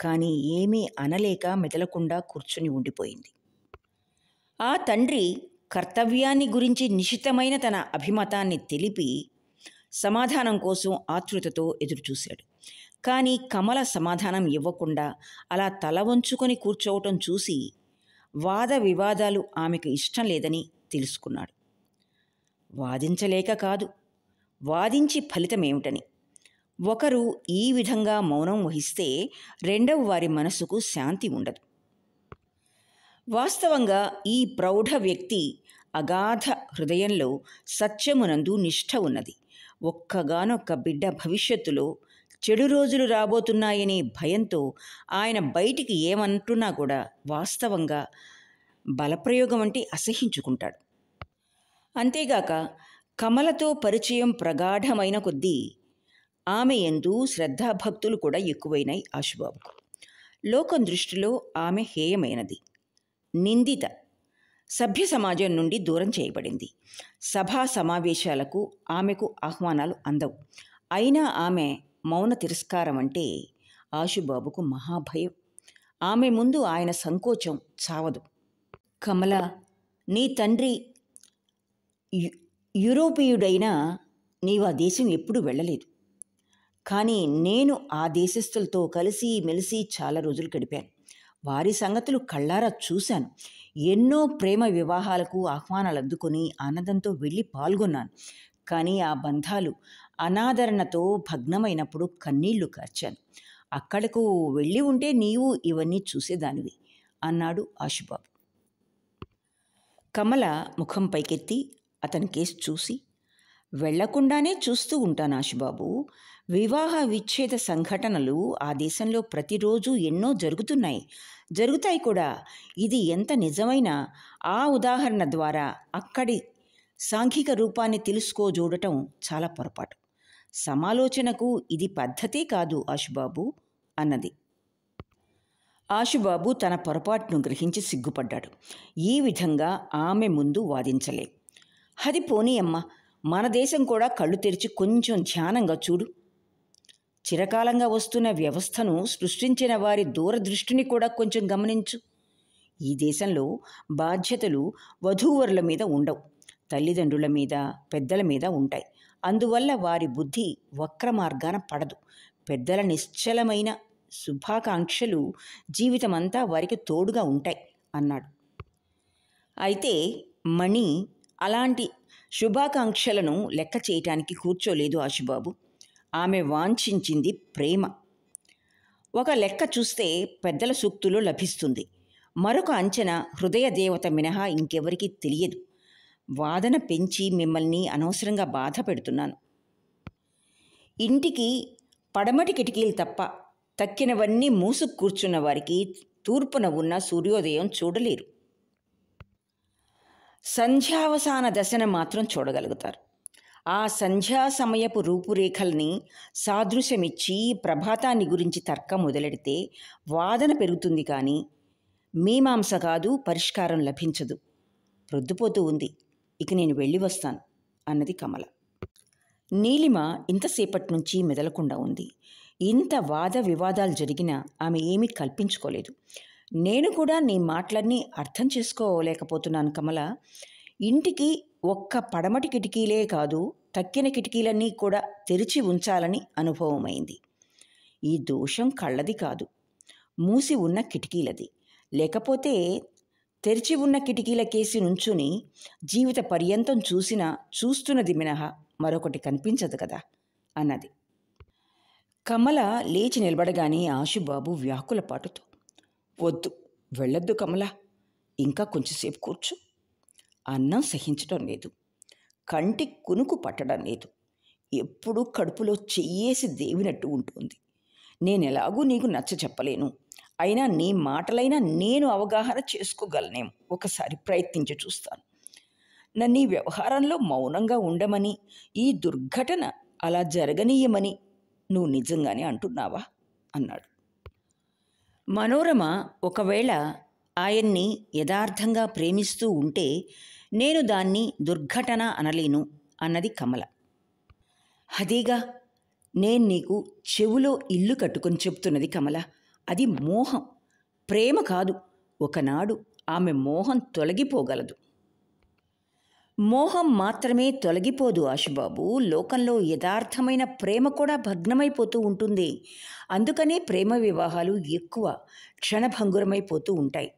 A: కానీ ఏమీ అనలేక మెదలకుండా కూర్చుని ఉండిపోయింది ఆ తండ్రి కర్తవ్యాన్ని గురించి నిశితమైన తన అభిమతాన్ని తెలిపి సమాధానం కోసం ఆతృతతో ఎదురుచూశాడు కానీ కమల సమాధానం ఇవ్వకుండా అలా తల వంచుకొని కూర్చోవటం చూసి వాద వివాదాలు ఆమెకు ఇష్టం లేదని తెలుసుకున్నాడు వాదించలేక కాదు వాదించి ఫలితమేమిటని ఒకరు ఈ విధంగా మౌనం వహిస్తే రెండవ వారి మనసుకు శాంతి ఉండదు వాస్తవంగా ఈ ప్రౌఢ వ్యక్తి అగాధ హృదయంలో సత్యమునందు నిష్ఠ ఉన్నది ఒక్కగానొక్క బిడ్డ భవిష్యత్తులో చెడు రోజులు రాబోతున్నాయని భయంతో ఆయన బయటికి ఏమంటున్నా కూడా వాస్తవంగా బలప్రయోగం అంటే అసహించుకుంటాడు అంతేగాక కమలతో పరిచయం ప్రగాఢమైన కొద్దీ ఆమె ఎందు శ్రద్ధాభక్తులు కూడా ఎక్కువైనాయి ఆశుబాబుకు లోకం దృష్టిలో ఆమె హేయమైనది నిందిత సభ్య సమాజం నుండి దూరం చేయబడింది సభా సమావేశాలకు ఆమెకు ఆహ్వానాలు అందవు అయినా ఆమె మౌన తిరస్కారం అంటే ఆశుబాబుకు మహాభయం ఆమె ముందు ఆయన సంకోచం చావదు కమల నీ తండ్రి యూరోపియుడైనా నీవు ఆ దేశం ఎప్పుడు వెళ్ళలేదు కానీ నేను ఆ దేశస్థులతో కలిసి మెలిసి చాలా రోజులు గడిపాను వారి సంగతులు కళ్ళారా చూశాను ఎన్నో ప్రేమ వివాహాలకు ఆహ్వానాలు అందుకొని ఆనందంతో వెళ్ళి పాల్గొన్నాను కానీ ఆ బంధాలు అనాదరణతో భగ్నమైనప్పుడు కన్నీళ్లు కార్చాను అక్కడకు వెళ్ళి ఉంటే నీవు ఇవన్నీ చూసేదానివి అన్నాడు ఆశుబాబు కమల ముఖం పైకెత్తి అతని కేసు చూసి వెళ్లకుండానే చూస్తూ ఉంటాను ఆశుబాబు వివాహ విచ్ఛేద సంఘటనలు ఆ దేశంలో ప్రతిరోజు ఎన్నో జరుగుతున్నాయి జరుగుతాయి కూడా ఇది ఎంత నిజమైన ఆ ఉదాహరణ ద్వారా అక్కడి సాంఘిక రూపాన్ని తెలుసుకో చూడటం చాలా పొరపాటు సమాలోచనకు ఇది పద్ధతే కాదు ఆశుబాబు అన్నది ఆశుబాబు తన పొరపాటును గ్రహించి సిగ్గుపడ్డాడు ఈ విధంగా ఆమె ముందు వాదించలే అది పోనీ అమ్మ మన దేశం కూడా కళ్ళు తెరిచి కొంచెం ధ్యానంగా చూడు చిరకాలంగా వస్తున్న వ్యవస్థను సృష్టించిన వారి దూరదృష్టిని కూడా కొంచెం గమనించు ఈ దేశంలో బాధ్యతలు వధూవరుల మీద ఉండవు తల్లిదండ్రుల మీద పెద్దల మీద ఉంటాయి అందువల్ల వారి బుద్ధి వక్రమార్గాన పడదు పెద్దల నిశ్చలమైన శుభాకాంక్షలు జీవితమంతా వారికి తోడుగా ఉంటాయి అన్నాడు అయితే మణి అలాంటి శుభాకాంక్షలను లెక్క చేయటానికి కూర్చోలేదు ఆశుబాబు ఆమె వాంఛించింది ప్రేమ ఒక లెక్క చూస్తే పెద్దల సూక్తులు లభిస్తుంది మరొక అంచనా హృదయ దేవత మినహా ఇంకెవరికీ తెలియదు వాదన పెంచి మిమ్మల్ని అనవసరంగా బాధ పెడుతున్నాను ఇంటికి పడమటి కిటికీలు తప్ప తక్కినవన్నీ మూసు కూర్చున్న వారికి తూర్పున ఉన్న సూర్యోదయం చూడలేరు సంధ్యావసాన దశను మాత్రం చూడగలుగుతారు ఆ సంధ్యా సమయపు రూపురేఖల్ని సాదృశ్యమిచ్చి ప్రభాతాన్ని గురించి తర్కం మొదలెడితే వాదన పెరుగుతుంది కానీ మీమాంస కాదు పరిష్కారం లభించదు రొద్దుపోతూ ఉంది ఇక నేను వెళ్ళి వస్తాను అన్నది కమల నీలిమ ఇంతసేపటి నుంచి మెదలకుండా ఉంది ఇంత వాద వివాదాలు జరిగినా ఆమె ఏమీ కల్పించుకోలేదు నేను కూడా నీ మాటలన్నీ అర్థం చేసుకోలేకపోతున్నాను కమల ఇంటికి ఒక్క పడమటి కిటికీలే కాదు తక్కిన కిటికీలన్నీ కూడా తెరిచి ఉంచాలని అనుభవమైంది ఈ దోషం కళ్ళది కాదు మూసి ఉన్న కిటికీలది లేకపోతే తెరిచి ఉన్న కిటికీల కేసి నుంచుని జీవిత పర్యంతం చూసినా చూస్తున్నది మినహా మరొకటి కనిపించదు కదా అన్నది కమల లేచి నిలబడగానే ఆశుబాబు వ్యాకుల పాటుతో వద్దు వెళ్ళొద్దు కమల ఇంకా కొంచెంసేపు కూర్చు అన్నం సహించడం లేదు కంటి కునుకు పట్టడం లేదు ఎప్పుడూ కడుపులో చెయ్యేసి దేవినట్టు ఉంటుంది నేనెలాగూ నీకు నచ్చ చెప్పలేను అయినా నీ మాటలైనా నేను అవగాహన చేసుకోగలనేం ఒకసారి ప్రయత్నించి చూస్తాను నన్ను ఈ వ్యవహారంలో మౌనంగా ఉండమని ఈ దుర్ఘటన అలా జరగనీయమని నువ్వు నిజంగానే అంటున్నావా అన్నాడు మనోరమ ఒకవేళ ఆయన్ని యథార్థంగా ప్రేమిస్తూ ఉంటే నేను దాన్ని దుర్ఘటన అనలేను అన్నది కమల అదేగా నేను నీకు చెవులో ఇల్లు కట్టుకొని చెప్తున్నది కమల అది మోహం ప్రేమ కాదు ఒకనాడు ఆమె మోహం తొలగిపోగలదు మోహం మాత్రమే తొలగిపోదు ఆశుబాబు లోకంలో యథార్థమైన ప్రేమ కూడా భగ్నమైపోతూ ఉంటుంది అందుకనే ప్రేమ వివాహాలు ఎక్కువ క్షణభంగురమైపోతూ ఉంటాయి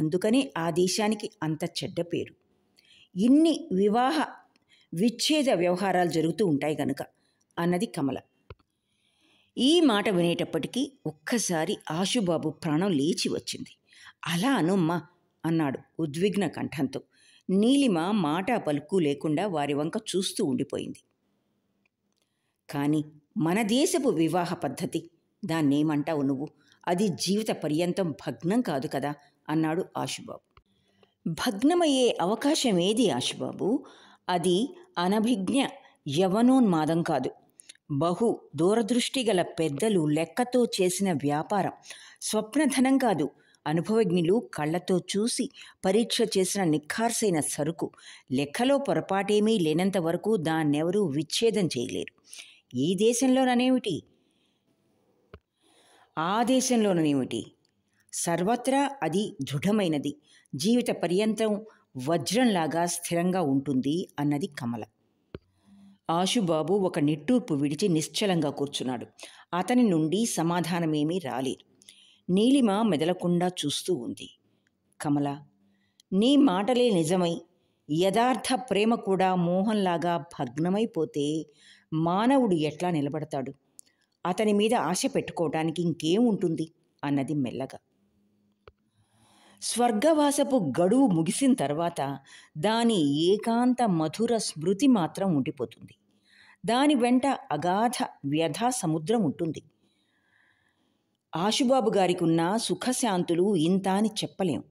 A: అందుకనే ఆ దేశానికి అంత చెడ్డ పేరు ఇన్ని వివాహ విచ్ఛేద వ్యవహారాలు జరుగుతూ ఉంటాయి గనుక అన్నది కమల ఈ మాట వినేటప్పటికీ ఒక్కసారి ఆశుబాబు ప్రాణం లేచి వచ్చింది అలా అనుమ్మా అన్నాడు ఉద్విగ్న కంఠంతో నీలిమ మాట పలుకు లేకుండా వారి వంక చూస్తూ ఉండిపోయింది కానీ మన దేశపు వివాహ పద్ధతి దాన్నేమంటావు నువ్వు అది జీవిత పర్యంతం భగ్నం కాదు కదా అన్నాడు ఆశుబాబు భగ్నమయ్యే అవకాశం ఏది ఆశుబాబు అది అనభిజ్ఞ యవనోన్మాదం కాదు బహు దూరదృష్టి గల పెద్దలు లెక్కతో చేసిన వ్యాపారం స్వప్నధనం కాదు అనుభవజ్ఞులు కళ్ళతో చూసి పరీక్ష చేసిన నిఖార్సైన సరుకు లెక్కలో పొరపాటేమీ లేనంత వరకు దాన్నెవరూ విచ్ఛేదం చేయలేరు ఈ దేశంలోననేమిటి ఆ దేశంలోననేమిటి సర్వత్రా అది దృఢమైనది జీవిత పర్యంతం వజ్రంలాగా స్థిరంగా ఉంటుంది అన్నది కమల ఆశుబాబు ఒక నిట్టూర్పు విడిచి నిశ్చలంగా కూర్చున్నాడు అతని నుండి సమాధానమేమీ రాలేదు నీలిమ మెదలకుండా చూస్తూ ఉంది కమల నీ మాటలే నిజమై యథార్థ ప్రేమ కూడా మోహన్లాగా భగ్నమైపోతే మానవుడు ఎట్లా నిలబడతాడు అతని మీద ఆశ పెట్టుకోవడానికి ఇంకేం ఉంటుంది అన్నది మెల్లగా స్వర్గవాసపు గడువు ముగిసిన తర్వాత దాని ఏకాంత మధుర స్మృతి మాత్రం ఉండిపోతుంది దాని వెంట అగాధ వ్యధా సముద్రం ఉంటుంది ఆశుబాబు గారికి ఉన్న సుఖశాంతులు ఇంత అని చెప్పలేం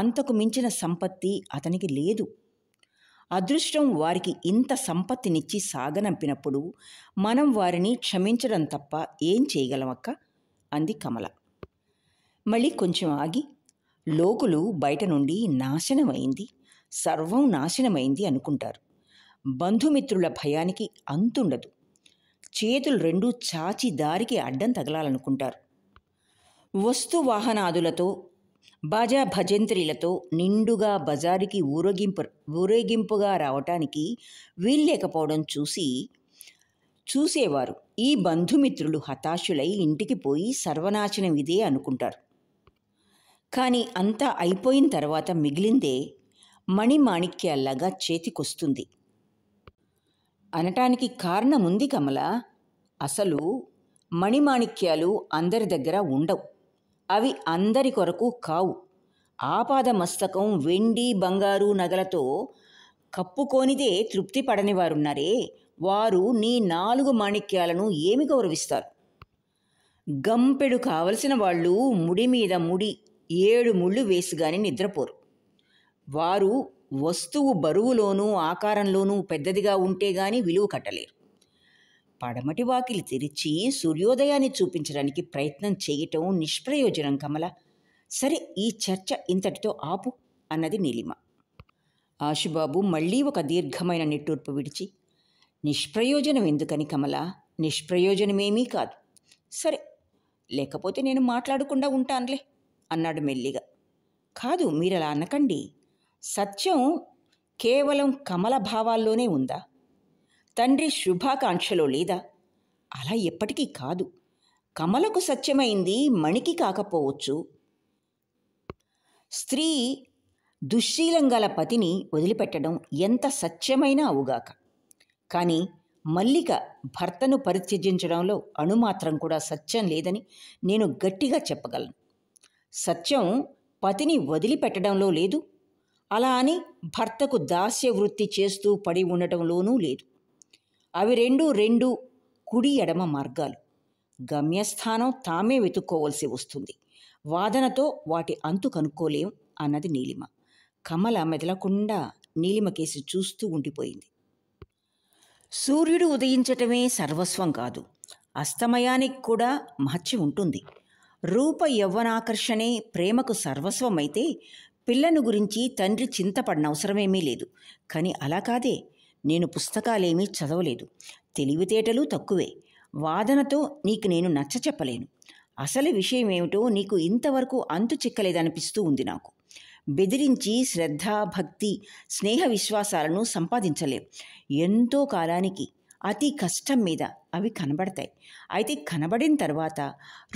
A: అంతకు మించిన సంపత్తి అతనికి లేదు అదృష్టం వారికి ఇంత సంపత్తినిచ్చి సాగనంపినప్పుడు మనం వారిని క్షమించడం తప్ప ఏం చేయగలమక్క అంది కమల మళ్ళీ కొంచెం ఆగి లోకులు బయట నుండి నాశనమైంది సర్వం నాశనమైంది అనుకుంటారు బంధుమిత్రుల భయానికి అంతుండదు చేతులు రెండూ చాచి దారికి అడ్డం తగలాలనుకుంటారు వస్తు వాహనాదులతో బాజా భజంత్రిలతో నిండుగా బజారుకి ఊరేగింపు ఊరేగింపుగా రావటానికి వీల్లేకపోవడం చూసి చూసేవారు ఈ బంధుమిత్రులు హతాశులై ఇంటికి పోయి సర్వనాశనం ఇదే అనుకుంటారు కానీ అంతా అయిపోయిన తర్వాత మిగిలిందే మణిమాణిక్యాల్లాగా చేతికొస్తుంది అనటానికి కారణముంది కమల అసలు మణిమాణిక్యాలు అందరి దగ్గర ఉండవు అవి అందరి కొరకు కావు ఆపాద మస్తకం వెండి బంగారు నగలతో కప్పుకోనిదే తృప్తి పడని వారున్నారే వారు నీ నాలుగు మాణిక్యాలను ఏమి గౌరవిస్తారు గంపెడు కావలసిన వాళ్ళు ముడి మీద ముడి ఏడు ముళ్ళు వేసిగాని నిద్రపోరు వారు వస్తువు బరువులోనూ ఆకారంలోనూ పెద్దదిగా ఉంటే గాని విలువ కట్టలేరు పడమటి వాకిలి తెరిచి సూర్యోదయాన్ని చూపించడానికి ప్రయత్నం చేయటం నిష్ప్రయోజనం కమల సరే ఈ చర్చ ఇంతటితో ఆపు అన్నది నీలిమ ఆశుబాబు మళ్ళీ ఒక దీర్ఘమైన నిట్టూర్పు విడిచి నిష్ప్రయోజనం ఎందుకని కమల నిష్ప్రయోజనమేమీ కాదు సరే లేకపోతే నేను మాట్లాడకుండా ఉంటానులే అన్నాడు మెల్లిగా కాదు మీరలా అనకండి సత్యం కేవలం కమల భావాల్లోనే ఉందా తండ్రి శుభాకాంక్షలో లేదా అలా ఎప్పటికీ కాదు కమలకు సత్యమైంది మణికి కాకపోవచ్చు స్త్రీ దుశ్శీలం గల పతిని వదిలిపెట్టడం ఎంత సత్యమైనా అవుగాక కానీ మల్లిక భర్తను పరిత్యజించడంలో అణుమాత్రం కూడా సత్యం లేదని నేను గట్టిగా చెప్పగలను సత్యం పతిని వదిలిపెట్టడంలో లేదు అలా అని భర్తకు దాస్య వృత్తి చేస్తూ పడి ఉండటంలోనూ లేదు అవి రెండు రెండు కుడి ఎడమ మార్గాలు గమ్యస్థానం తామే వెతుక్కోవలసి వస్తుంది వాదనతో వాటి అంతు కనుక్కోలేం అన్నది నీలిమ కమల మెదలకుండా నీలిమ కేసి చూస్తూ ఉండిపోయింది సూర్యుడు ఉదయించటమే సర్వస్వం కాదు అస్తమయానికి కూడా మహత్య ఉంటుంది రూప యవ్వనాకర్షణే ప్రేమకు సర్వస్వమైతే పిల్లను గురించి తండ్రి చింతపడిన అవసరమేమీ లేదు కానీ అలా కాదే నేను పుస్తకాలేమీ చదవలేదు తెలివితేటలు తక్కువే వాదనతో నీకు నేను నచ్చ చెప్పలేను అసలు విషయం ఏమిటో నీకు ఇంతవరకు అంతు చిక్కలేదనిపిస్తూ ఉంది నాకు బెదిరించి శ్రద్ధ భక్తి స్నేహ విశ్వాసాలను సంపాదించలేం ఎంతో కాలానికి అతి కష్టం మీద అవి కనబడతాయి అయితే కనబడిన తర్వాత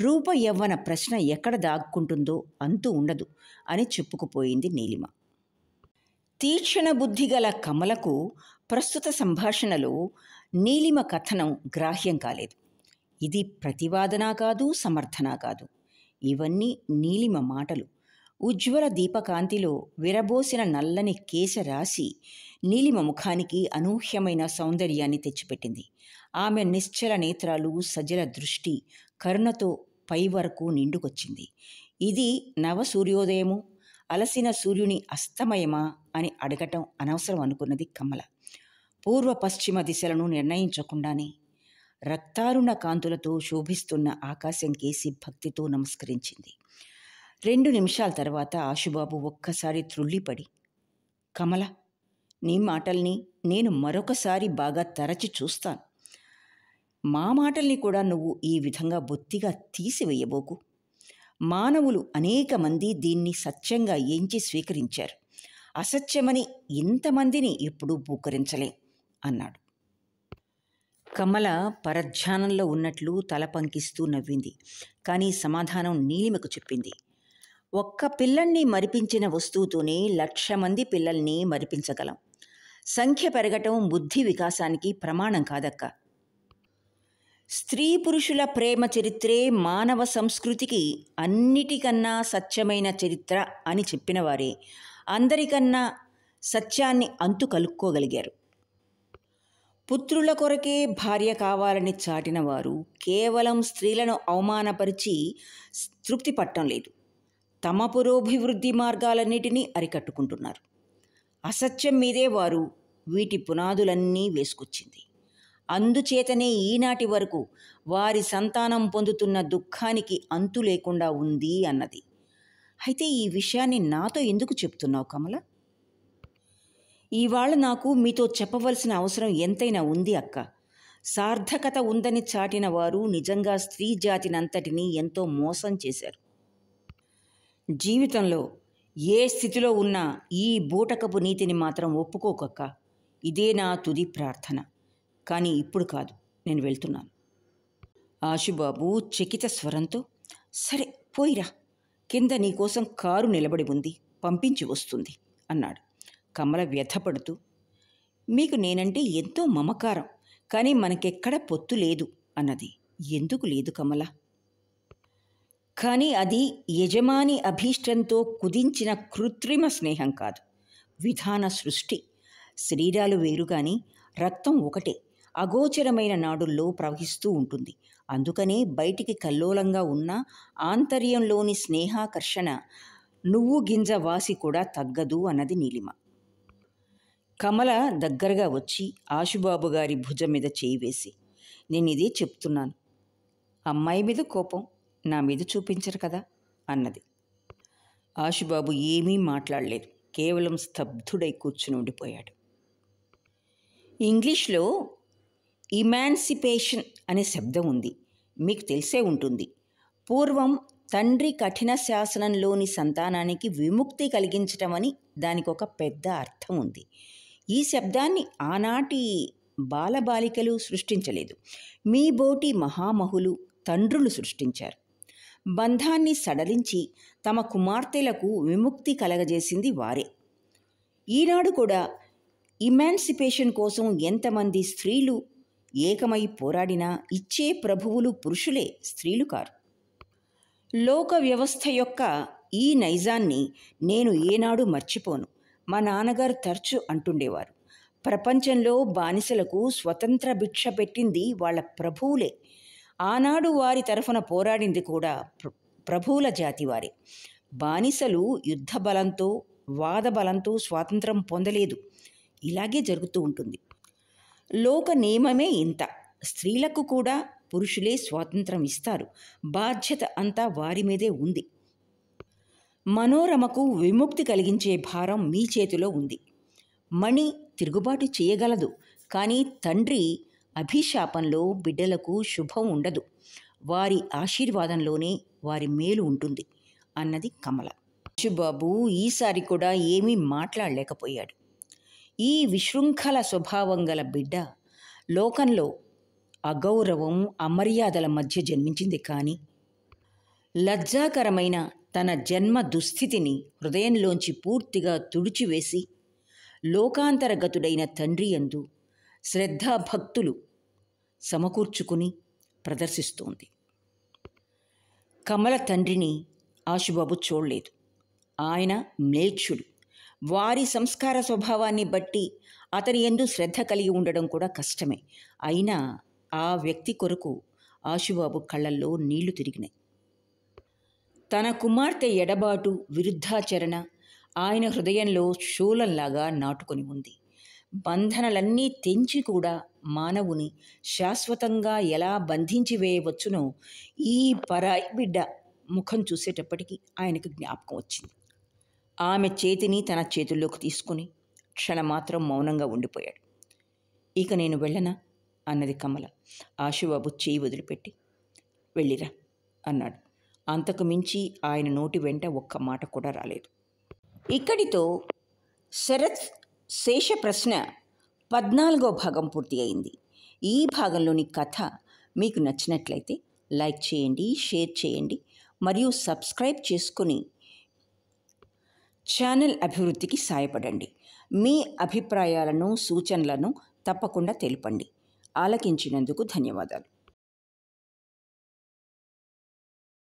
A: రూప యవ్వన ప్రశ్న ఎక్కడ దాక్కుంటుందో అంతూ ఉండదు అని చెప్పుకుపోయింది నీలిమ తీక్షణ బుద్ధి గల కమలకు ప్రస్తుత సంభాషణలో నీలిమ కథనం గ్రాహ్యం కాలేదు ఇది ప్రతివాదన కాదు సమర్థన కాదు ఇవన్నీ నీలిమ మాటలు ఉజ్వల దీపకాంతిలో విరబోసిన నల్లని కేశరాశి నీలిమ ముఖానికి అనూహ్యమైన సౌందర్యాన్ని తెచ్చిపెట్టింది ఆమె నిశ్చల నేత్రాలు సజల దృష్టి కరుణతో పై వరకు నిండుకొచ్చింది ఇది నవ సూర్యోదయము అలసిన సూర్యుని అస్తమయమా అని అడగటం అనవసరం అనుకున్నది కమల పూర్వ పశ్చిమ దిశలను నిర్ణయించకుండానే రక్తారుణ కాంతులతో శోభిస్తున్న ఆకాశం కేసి భక్తితో నమస్కరించింది రెండు నిమిషాల తర్వాత ఆశుబాబు ఒక్కసారి త్రుళ్ళిపడి కమల నీ మాటల్ని నేను మరొకసారి బాగా తరచి చూస్తాను మా మాటల్ని కూడా నువ్వు ఈ విధంగా బొత్తిగా తీసివేయబోకు మానవులు అనేక మంది దీన్ని సత్యంగా ఎంచి స్వీకరించారు అసత్యమని ఇంతమందిని ఎప్పుడూ పూకరించలే అన్నాడు కమల పరధ్యానంలో ఉన్నట్లు తల పంకిస్తూ నవ్వింది కానీ సమాధానం నీలిమకు చెప్పింది ఒక్క పిల్లల్ని మరిపించిన వస్తువుతోనే లక్ష మంది పిల్లల్ని మరిపించగలం సంఖ్య పెరగటం బుద్ధి వికాసానికి ప్రమాణం కాదక్క స్త్రీ పురుషుల ప్రేమ చరిత్రే మానవ సంస్కృతికి అన్నిటికన్నా సత్యమైన చరిత్ర అని చెప్పినవారే అందరికన్నా సత్యాన్ని అంతు కలుక్కోగలిగారు పుత్రుల కొరకే భార్య కావాలని చాటినవారు కేవలం స్త్రీలను అవమానపరిచి తృప్తి పట్టం లేదు తమ పురోభివృద్ధి మార్గాలన్నిటినీ అరికట్టుకుంటున్నారు అసత్యం మీదే వారు వీటి పునాదులన్నీ వేసుకొచ్చింది అందుచేతనే ఈనాటి వరకు వారి సంతానం పొందుతున్న దుఃఖానికి అంతు లేకుండా ఉంది అన్నది అయితే ఈ విషయాన్ని నాతో ఎందుకు చెప్తున్నావు కమల ఇవాళ నాకు మీతో చెప్పవలసిన అవసరం ఎంతైనా ఉంది అక్క సార్థకత ఉందని చాటిన వారు నిజంగా స్త్రీ జాతినంతటినీ ఎంతో మోసం చేశారు జీవితంలో ఏ స్థితిలో ఉన్నా ఈ బూటకపు నీతిని మాత్రం ఒప్పుకోకక్క ఇదే నా తుది ప్రార్థన కానీ ఇప్పుడు కాదు నేను వెళ్తున్నాను ఆశుబాబు చకిత స్వరంతో సరే పోయిరా కింద నీకోసం కారు నిలబడి ఉంది పంపించి వస్తుంది అన్నాడు కమల వ్యథపడుతూ మీకు నేనంటే ఎంతో మమకారం కానీ మనకెక్కడ పొత్తు లేదు అన్నది ఎందుకు లేదు కమల కానీ అది యజమాని అభీష్టంతో కుదించిన కృత్రిమ స్నేహం కాదు విధాన సృష్టి శరీరాలు వేరు కానీ రక్తం ఒకటే అగోచరమైన నాడుల్లో ప్రవహిస్తూ ఉంటుంది అందుకనే బయటికి కల్లోలంగా ఉన్న ఆంతర్యంలోని స్నేహాకర్షణ నువ్వు గింజ వాసి కూడా తగ్గదు అన్నది నీలిమ కమల దగ్గరగా వచ్చి ఆశుబాబు గారి భుజం మీద చేయి వేసి నేను ఇదే చెప్తున్నాను అమ్మాయి మీద కోపం నా మీద చూపించరు కదా అన్నది ఆశుబాబు ఏమీ మాట్లాడలేదు కేవలం స్తబ్దుడై కూర్చుని ఉండిపోయాడు ఇంగ్లీష్లో ఇమాన్సిపేషన్ అనే శబ్దం ఉంది మీకు తెలిసే ఉంటుంది పూర్వం తండ్రి కఠిన శాసనంలోని సంతానానికి విముక్తి కలిగించటమని అని దానికి ఒక పెద్ద అర్థం ఉంది ఈ శబ్దాన్ని ఆనాటి బాలబాలికలు సృష్టించలేదు మీ బోటి మహామహులు తండ్రులు సృష్టించారు బంధాన్ని సడలించి తమ కుమార్తెలకు విముక్తి కలగజేసింది వారే ఈనాడు కూడా ఇమాన్సిపేషన్ కోసం ఎంతమంది స్త్రీలు ఏకమై పోరాడినా ఇచ్చే ప్రభువులు పురుషులే స్త్రీలు కారు లోక వ్యవస్థ యొక్క ఈ నైజాన్ని నేను ఏనాడు మర్చిపోను మా నాన్నగారు తరచు అంటుండేవారు ప్రపంచంలో బానిసలకు స్వతంత్ర భిక్ష పెట్టింది వాళ్ళ ప్రభువులే ఆనాడు వారి తరఫున పోరాడింది కూడా ప్రభువుల జాతి వారే బానిసలు యుద్ధ బలంతో వాద బలంతో స్వాతంత్రం పొందలేదు ఇలాగే జరుగుతూ ఉంటుంది లోక నియమమే ఇంత స్త్రీలకు కూడా పురుషులే స్వాతంత్రం ఇస్తారు బాధ్యత అంతా వారి మీదే ఉంది మనోరమకు విముక్తి కలిగించే భారం మీ చేతిలో ఉంది మణి తిరుగుబాటు చేయగలదు కానీ తండ్రి అభిశాపంలో బిడ్డలకు శుభం ఉండదు వారి ఆశీర్వాదంలోనే వారి మేలు ఉంటుంది అన్నది కమల శుబాబు ఈసారి కూడా ఏమీ మాట్లాడలేకపోయాడు ఈ విశృంఖల స్వభావం గల బిడ్డ లోకంలో అగౌరవం అమర్యాదల మధ్య జన్మించింది కానీ లజ్జాకరమైన తన జన్మ దుస్థితిని హృదయంలోంచి పూర్తిగా తుడిచివేసి లోకాంతరగతుడైన తండ్రి ఎందు శ్రద్ధాభక్తులు సమకూర్చుకుని ప్రదర్శిస్తోంది కమల తండ్రిని ఆశుబాబు చూడలేదు ఆయన మ్లేచ్చుడు వారి సంస్కార స్వభావాన్ని బట్టి అతని ఎందు శ్రద్ధ కలిగి ఉండడం కూడా కష్టమే అయినా ఆ వ్యక్తి కొరకు ఆశుబాబు కళ్ళల్లో నీళ్లు తిరిగినాయి తన కుమార్తె ఎడబాటు విరుద్ధాచరణ ఆయన హృదయంలో శూలంలాగా నాటుకొని ఉంది బంధనలన్నీ తెంచి కూడా మానవుని శాశ్వతంగా ఎలా బంధించి వేయవచ్చునో ఈ పరాయి బిడ్డ ముఖం చూసేటప్పటికీ ఆయనకు జ్ఞాపకం వచ్చింది ఆమె చేతిని తన చేతుల్లోకి తీసుకుని క్షణమాత్రం మౌనంగా ఉండిపోయాడు ఇక నేను వెళ్ళనా అన్నది కమల ఆశుబాబు చేయి వదిలిపెట్టి వెళ్ళిరా అన్నాడు అంతకు మించి ఆయన నోటి వెంట ఒక్క మాట కూడా రాలేదు ఇక్కడితో శరత్ శేష ప్రశ్న పద్నాలుగో భాగం పూర్తి అయింది ఈ భాగంలోని కథ మీకు నచ్చినట్లయితే లైక్ చేయండి షేర్ చేయండి మరియు సబ్స్క్రైబ్ చేసుకుని ఛానల్ అభివృద్ధికి సాయపడండి మీ అభిప్రాయాలను సూచనలను తప్పకుండా తెలపండి ఆలకించినందుకు ధన్యవాదాలు